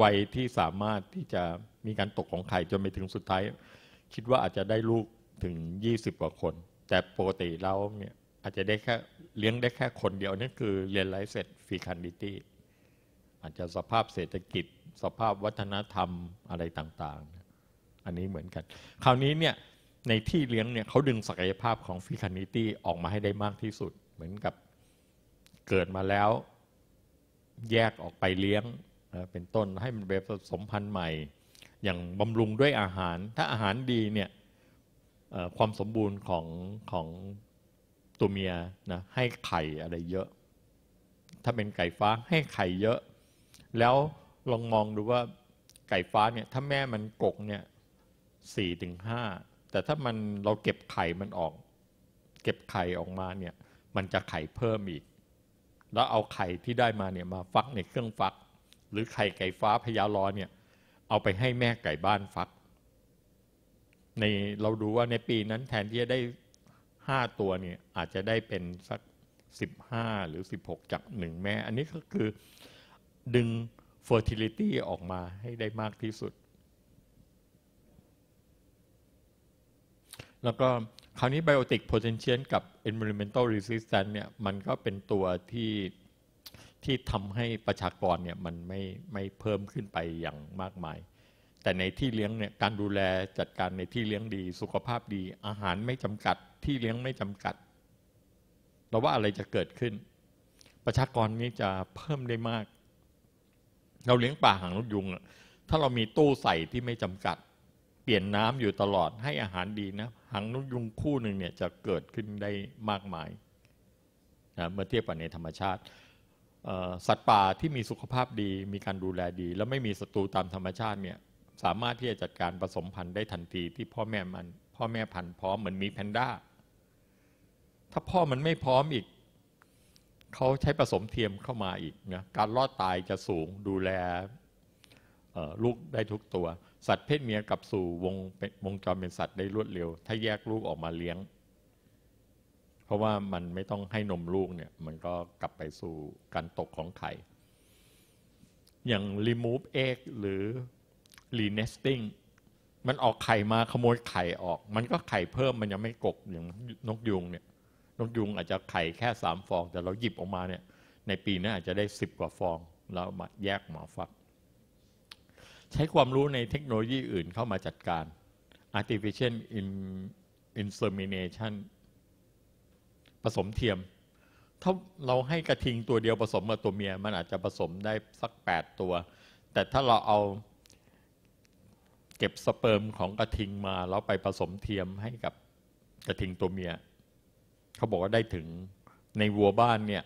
[SPEAKER 1] วัยที่สามารถที่จะมีการตกของไข่จนไปถึงสุดท้าย คิดว่าอาจจะได้ลูกถึงยี่สิบกว่าคน แต่ปกติเราเนี่ยอาจจะได้แค่ เลี้ยงได้แค่คนเดียวนั่นคือเรียนไรเสร็จฟีคันดิตี้อาจจะสภาพเศรษฐกิจสภาพวัฒนธรรมอะไรต่างๆ อันนี้เหมือนกัน คราวนี้เนี่ย ในที่เลี้ยงเนี่ยเขาดึงศักยภาพของฟิคานิตี้ออกมาให้ได้มากที่สุด เหมือนกับเกิดมาแล้ว แยกออกไปเลี้ยงเป็นต้นให้มันแบบผสมพันธุ์ใหม่ อย่างบำรุงด้วยอาหาร ถ้าอาหารดีเนี่ยความสมบูรณ์ของของตัวเมียนะ ให้ไข่อะไรเยอะ ถ้าเป็นไก่ฟ้าให้ไข่เยอะ แล้วลองมองดูว่าไก่ฟ้าเนี่ยถ้าแม่มันกกเนี่ยสี่ถึงห้าแต่ถ้ามันเราเก็บไข่มันออก เก็บไข่ออกมาเนี่ยมันจะไข่เพิ่มอีก แล้วเอาไข่ที่ได้มาเนี่ยมาฟักในเครื่องฟัก หรือไข่ไก่ฟ้าพยาลอเนี่ย เอาไปให้แม่ไก่บ้านฟักในเราดูว่าในปีนั้นแทนที่จะได้ห้าตัวเนี่ยอาจจะได้เป็นสักสิบห้าหรือสิบหกจากหนึ่งแม่ อันนี้ก็คือดึง fertility ออกมาให้ได้มากที่สุด แล้วก็ คราวนี้ biotic potential กับ environmental resistance เนี่ยมันก็เป็นตัวที่ ที่ทำให้ประชากรเนี่ยมันไม่ไม่เพิ่มขึ้นไปอย่างมากมาย แต่ในที่เลี้ยงเนี่ยการดูแลจัดการในที่เลี้ยงดีสุขภาพดี อาหารไม่จำกัด ที่เลี้ยงไม่จำกัด เราว่าอะไรจะเกิดขึ้น ประชากรนี้จะเพิ่มได้มากเราเลี้ยงปลาหางนกยุงอะถ้าเรามีตู้ใส่ที่ไม่จำกัด เปลี่ยนน้ำอยู่ตลอดให้อาหารดีนะ หางนกยุงคู่หนึ่งเนี่ยจะเกิดขึ้นได้มากมายนะเมื่อเทียบกับในธรรมชาติสัตว์ป่าที่มีสุขภาพดีมีการดูแลดี แล้วไม่มีศัตรูตามธรรมชาติเนี่ยสามารถที่จะจัดการผสมพันธุ์ได้ทันทีที่พ่อแม่มัน พ่อแม่พันธุ์พร้อมเหมือนมีแพนด้า ถ้าพ่อมันไม่พร้อมอีกเขาใช้ผสมเทียมเข้ามาอีกนะการรอดตายจะสูงดูแลลูกได้ทุกตัวสัตว์เพศเมียกับสู่วงวงจรเป็นสัตว์ได้รวดเร็ว ถ้าแยกลูกออกมาเลี้ยง เพราะว่ามันไม่ต้องให้นมลูกเนี่ย มันก็กลับไปสู่การตกของไข่ อย่าง remove egg หรือ renesting มันออกไข่มาขโมยไข่ออก มันก็ไข่เพิ่มมันยังไม่กบอย่างนกยุงเนี่ยนกยุงอาจจะไข่แค่สามฟอง แต่เราหยิบออกมาเนี่ยในปีนน้าอาจจะได้สิบกว่าฟองแล้วมาแยกหมอฟัก ใช้ความรู้ในเทคโนโลยีอื่นเข้ามาจัดการ artificial insemination ผสมเทียม ถ้าเราให้กระทิงตัวเดียวผสมกับตัวเมียมันอาจจะผสมได้สักแปดตัว แต่ถ้าเราเอาเก็บสเปิร์มของกระทิงมาแล้วไปผสมเทียมให้กับกระทิงตัวเมียเขาบอกว่าได้ถึงในวัวบ้านเนี่ย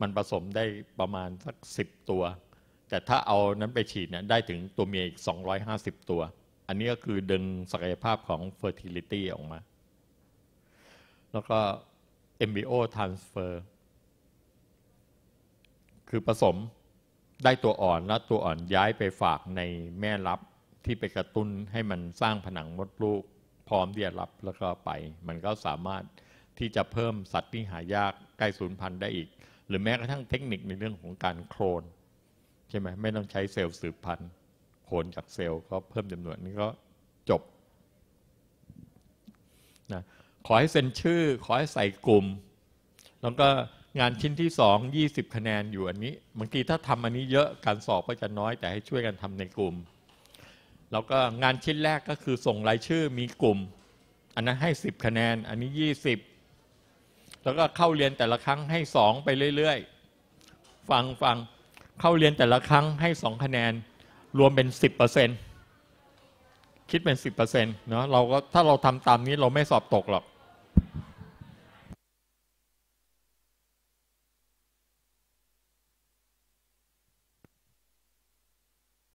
[SPEAKER 1] มันผสมได้ประมาณสักสิบตัว แต่ถ้าเอานั้นไปฉีดเนี่ยได้ถึงตัวเมียอีก 250 ตัว อันนี้ก็คือดึงศักยภาพของ fertility ออกมา แล้วก็ embryo transfer คือผสมได้ตัวอ่อน แล้วตัวอ่อนย้ายไปฝากในแม่รับที่ไปกระตุ้นให้มันสร้างผนังมดลูก พร้อมที่จะรับแล้วก็ไป มันก็สามารถที่จะเพิ่มสัตว์ที่หายากใกล้สูญพันธุ์ได้อีก หรือแม้กระทั่งเทคนิคในเรื่องของการโคลนใช่ไหมไม่ต้องใช้เซลล์สืบพันธุ์โคลนจากเซลล์ ก็เพิ่มจำนวนนี้ก็จบนะขอให้เซ็นชื่อขอให้ใส่กลุ่ม แล้วก็งานชิ้นที่สองยี่สิบคะแนนอยู่อันนี้บางทีถ้าทำอันนี้เยอะการสอบก็จะน้อยแต่ให้ช่วยกันทำในกลุ่มแล้วก็งานชิ้นแรกก็คือส่งรายชื่อมีกลุ่ม อันนั้นให้สิบคะแนน อันนี้ยี่สิบแล้วก็เข้าเรียนแต่ละครั้งให้สองไปเรื่อย ๆ ฟังฟังเข้าเรียนแต่ละครั้งให้สองคะแนนรวมเป็นสิบเปอร์เซ็นคิดเป็นสิบเปอร์เซ็นเนาะเราก็ถ้าเราทำตามนี้เราไม่สอบตกหรอก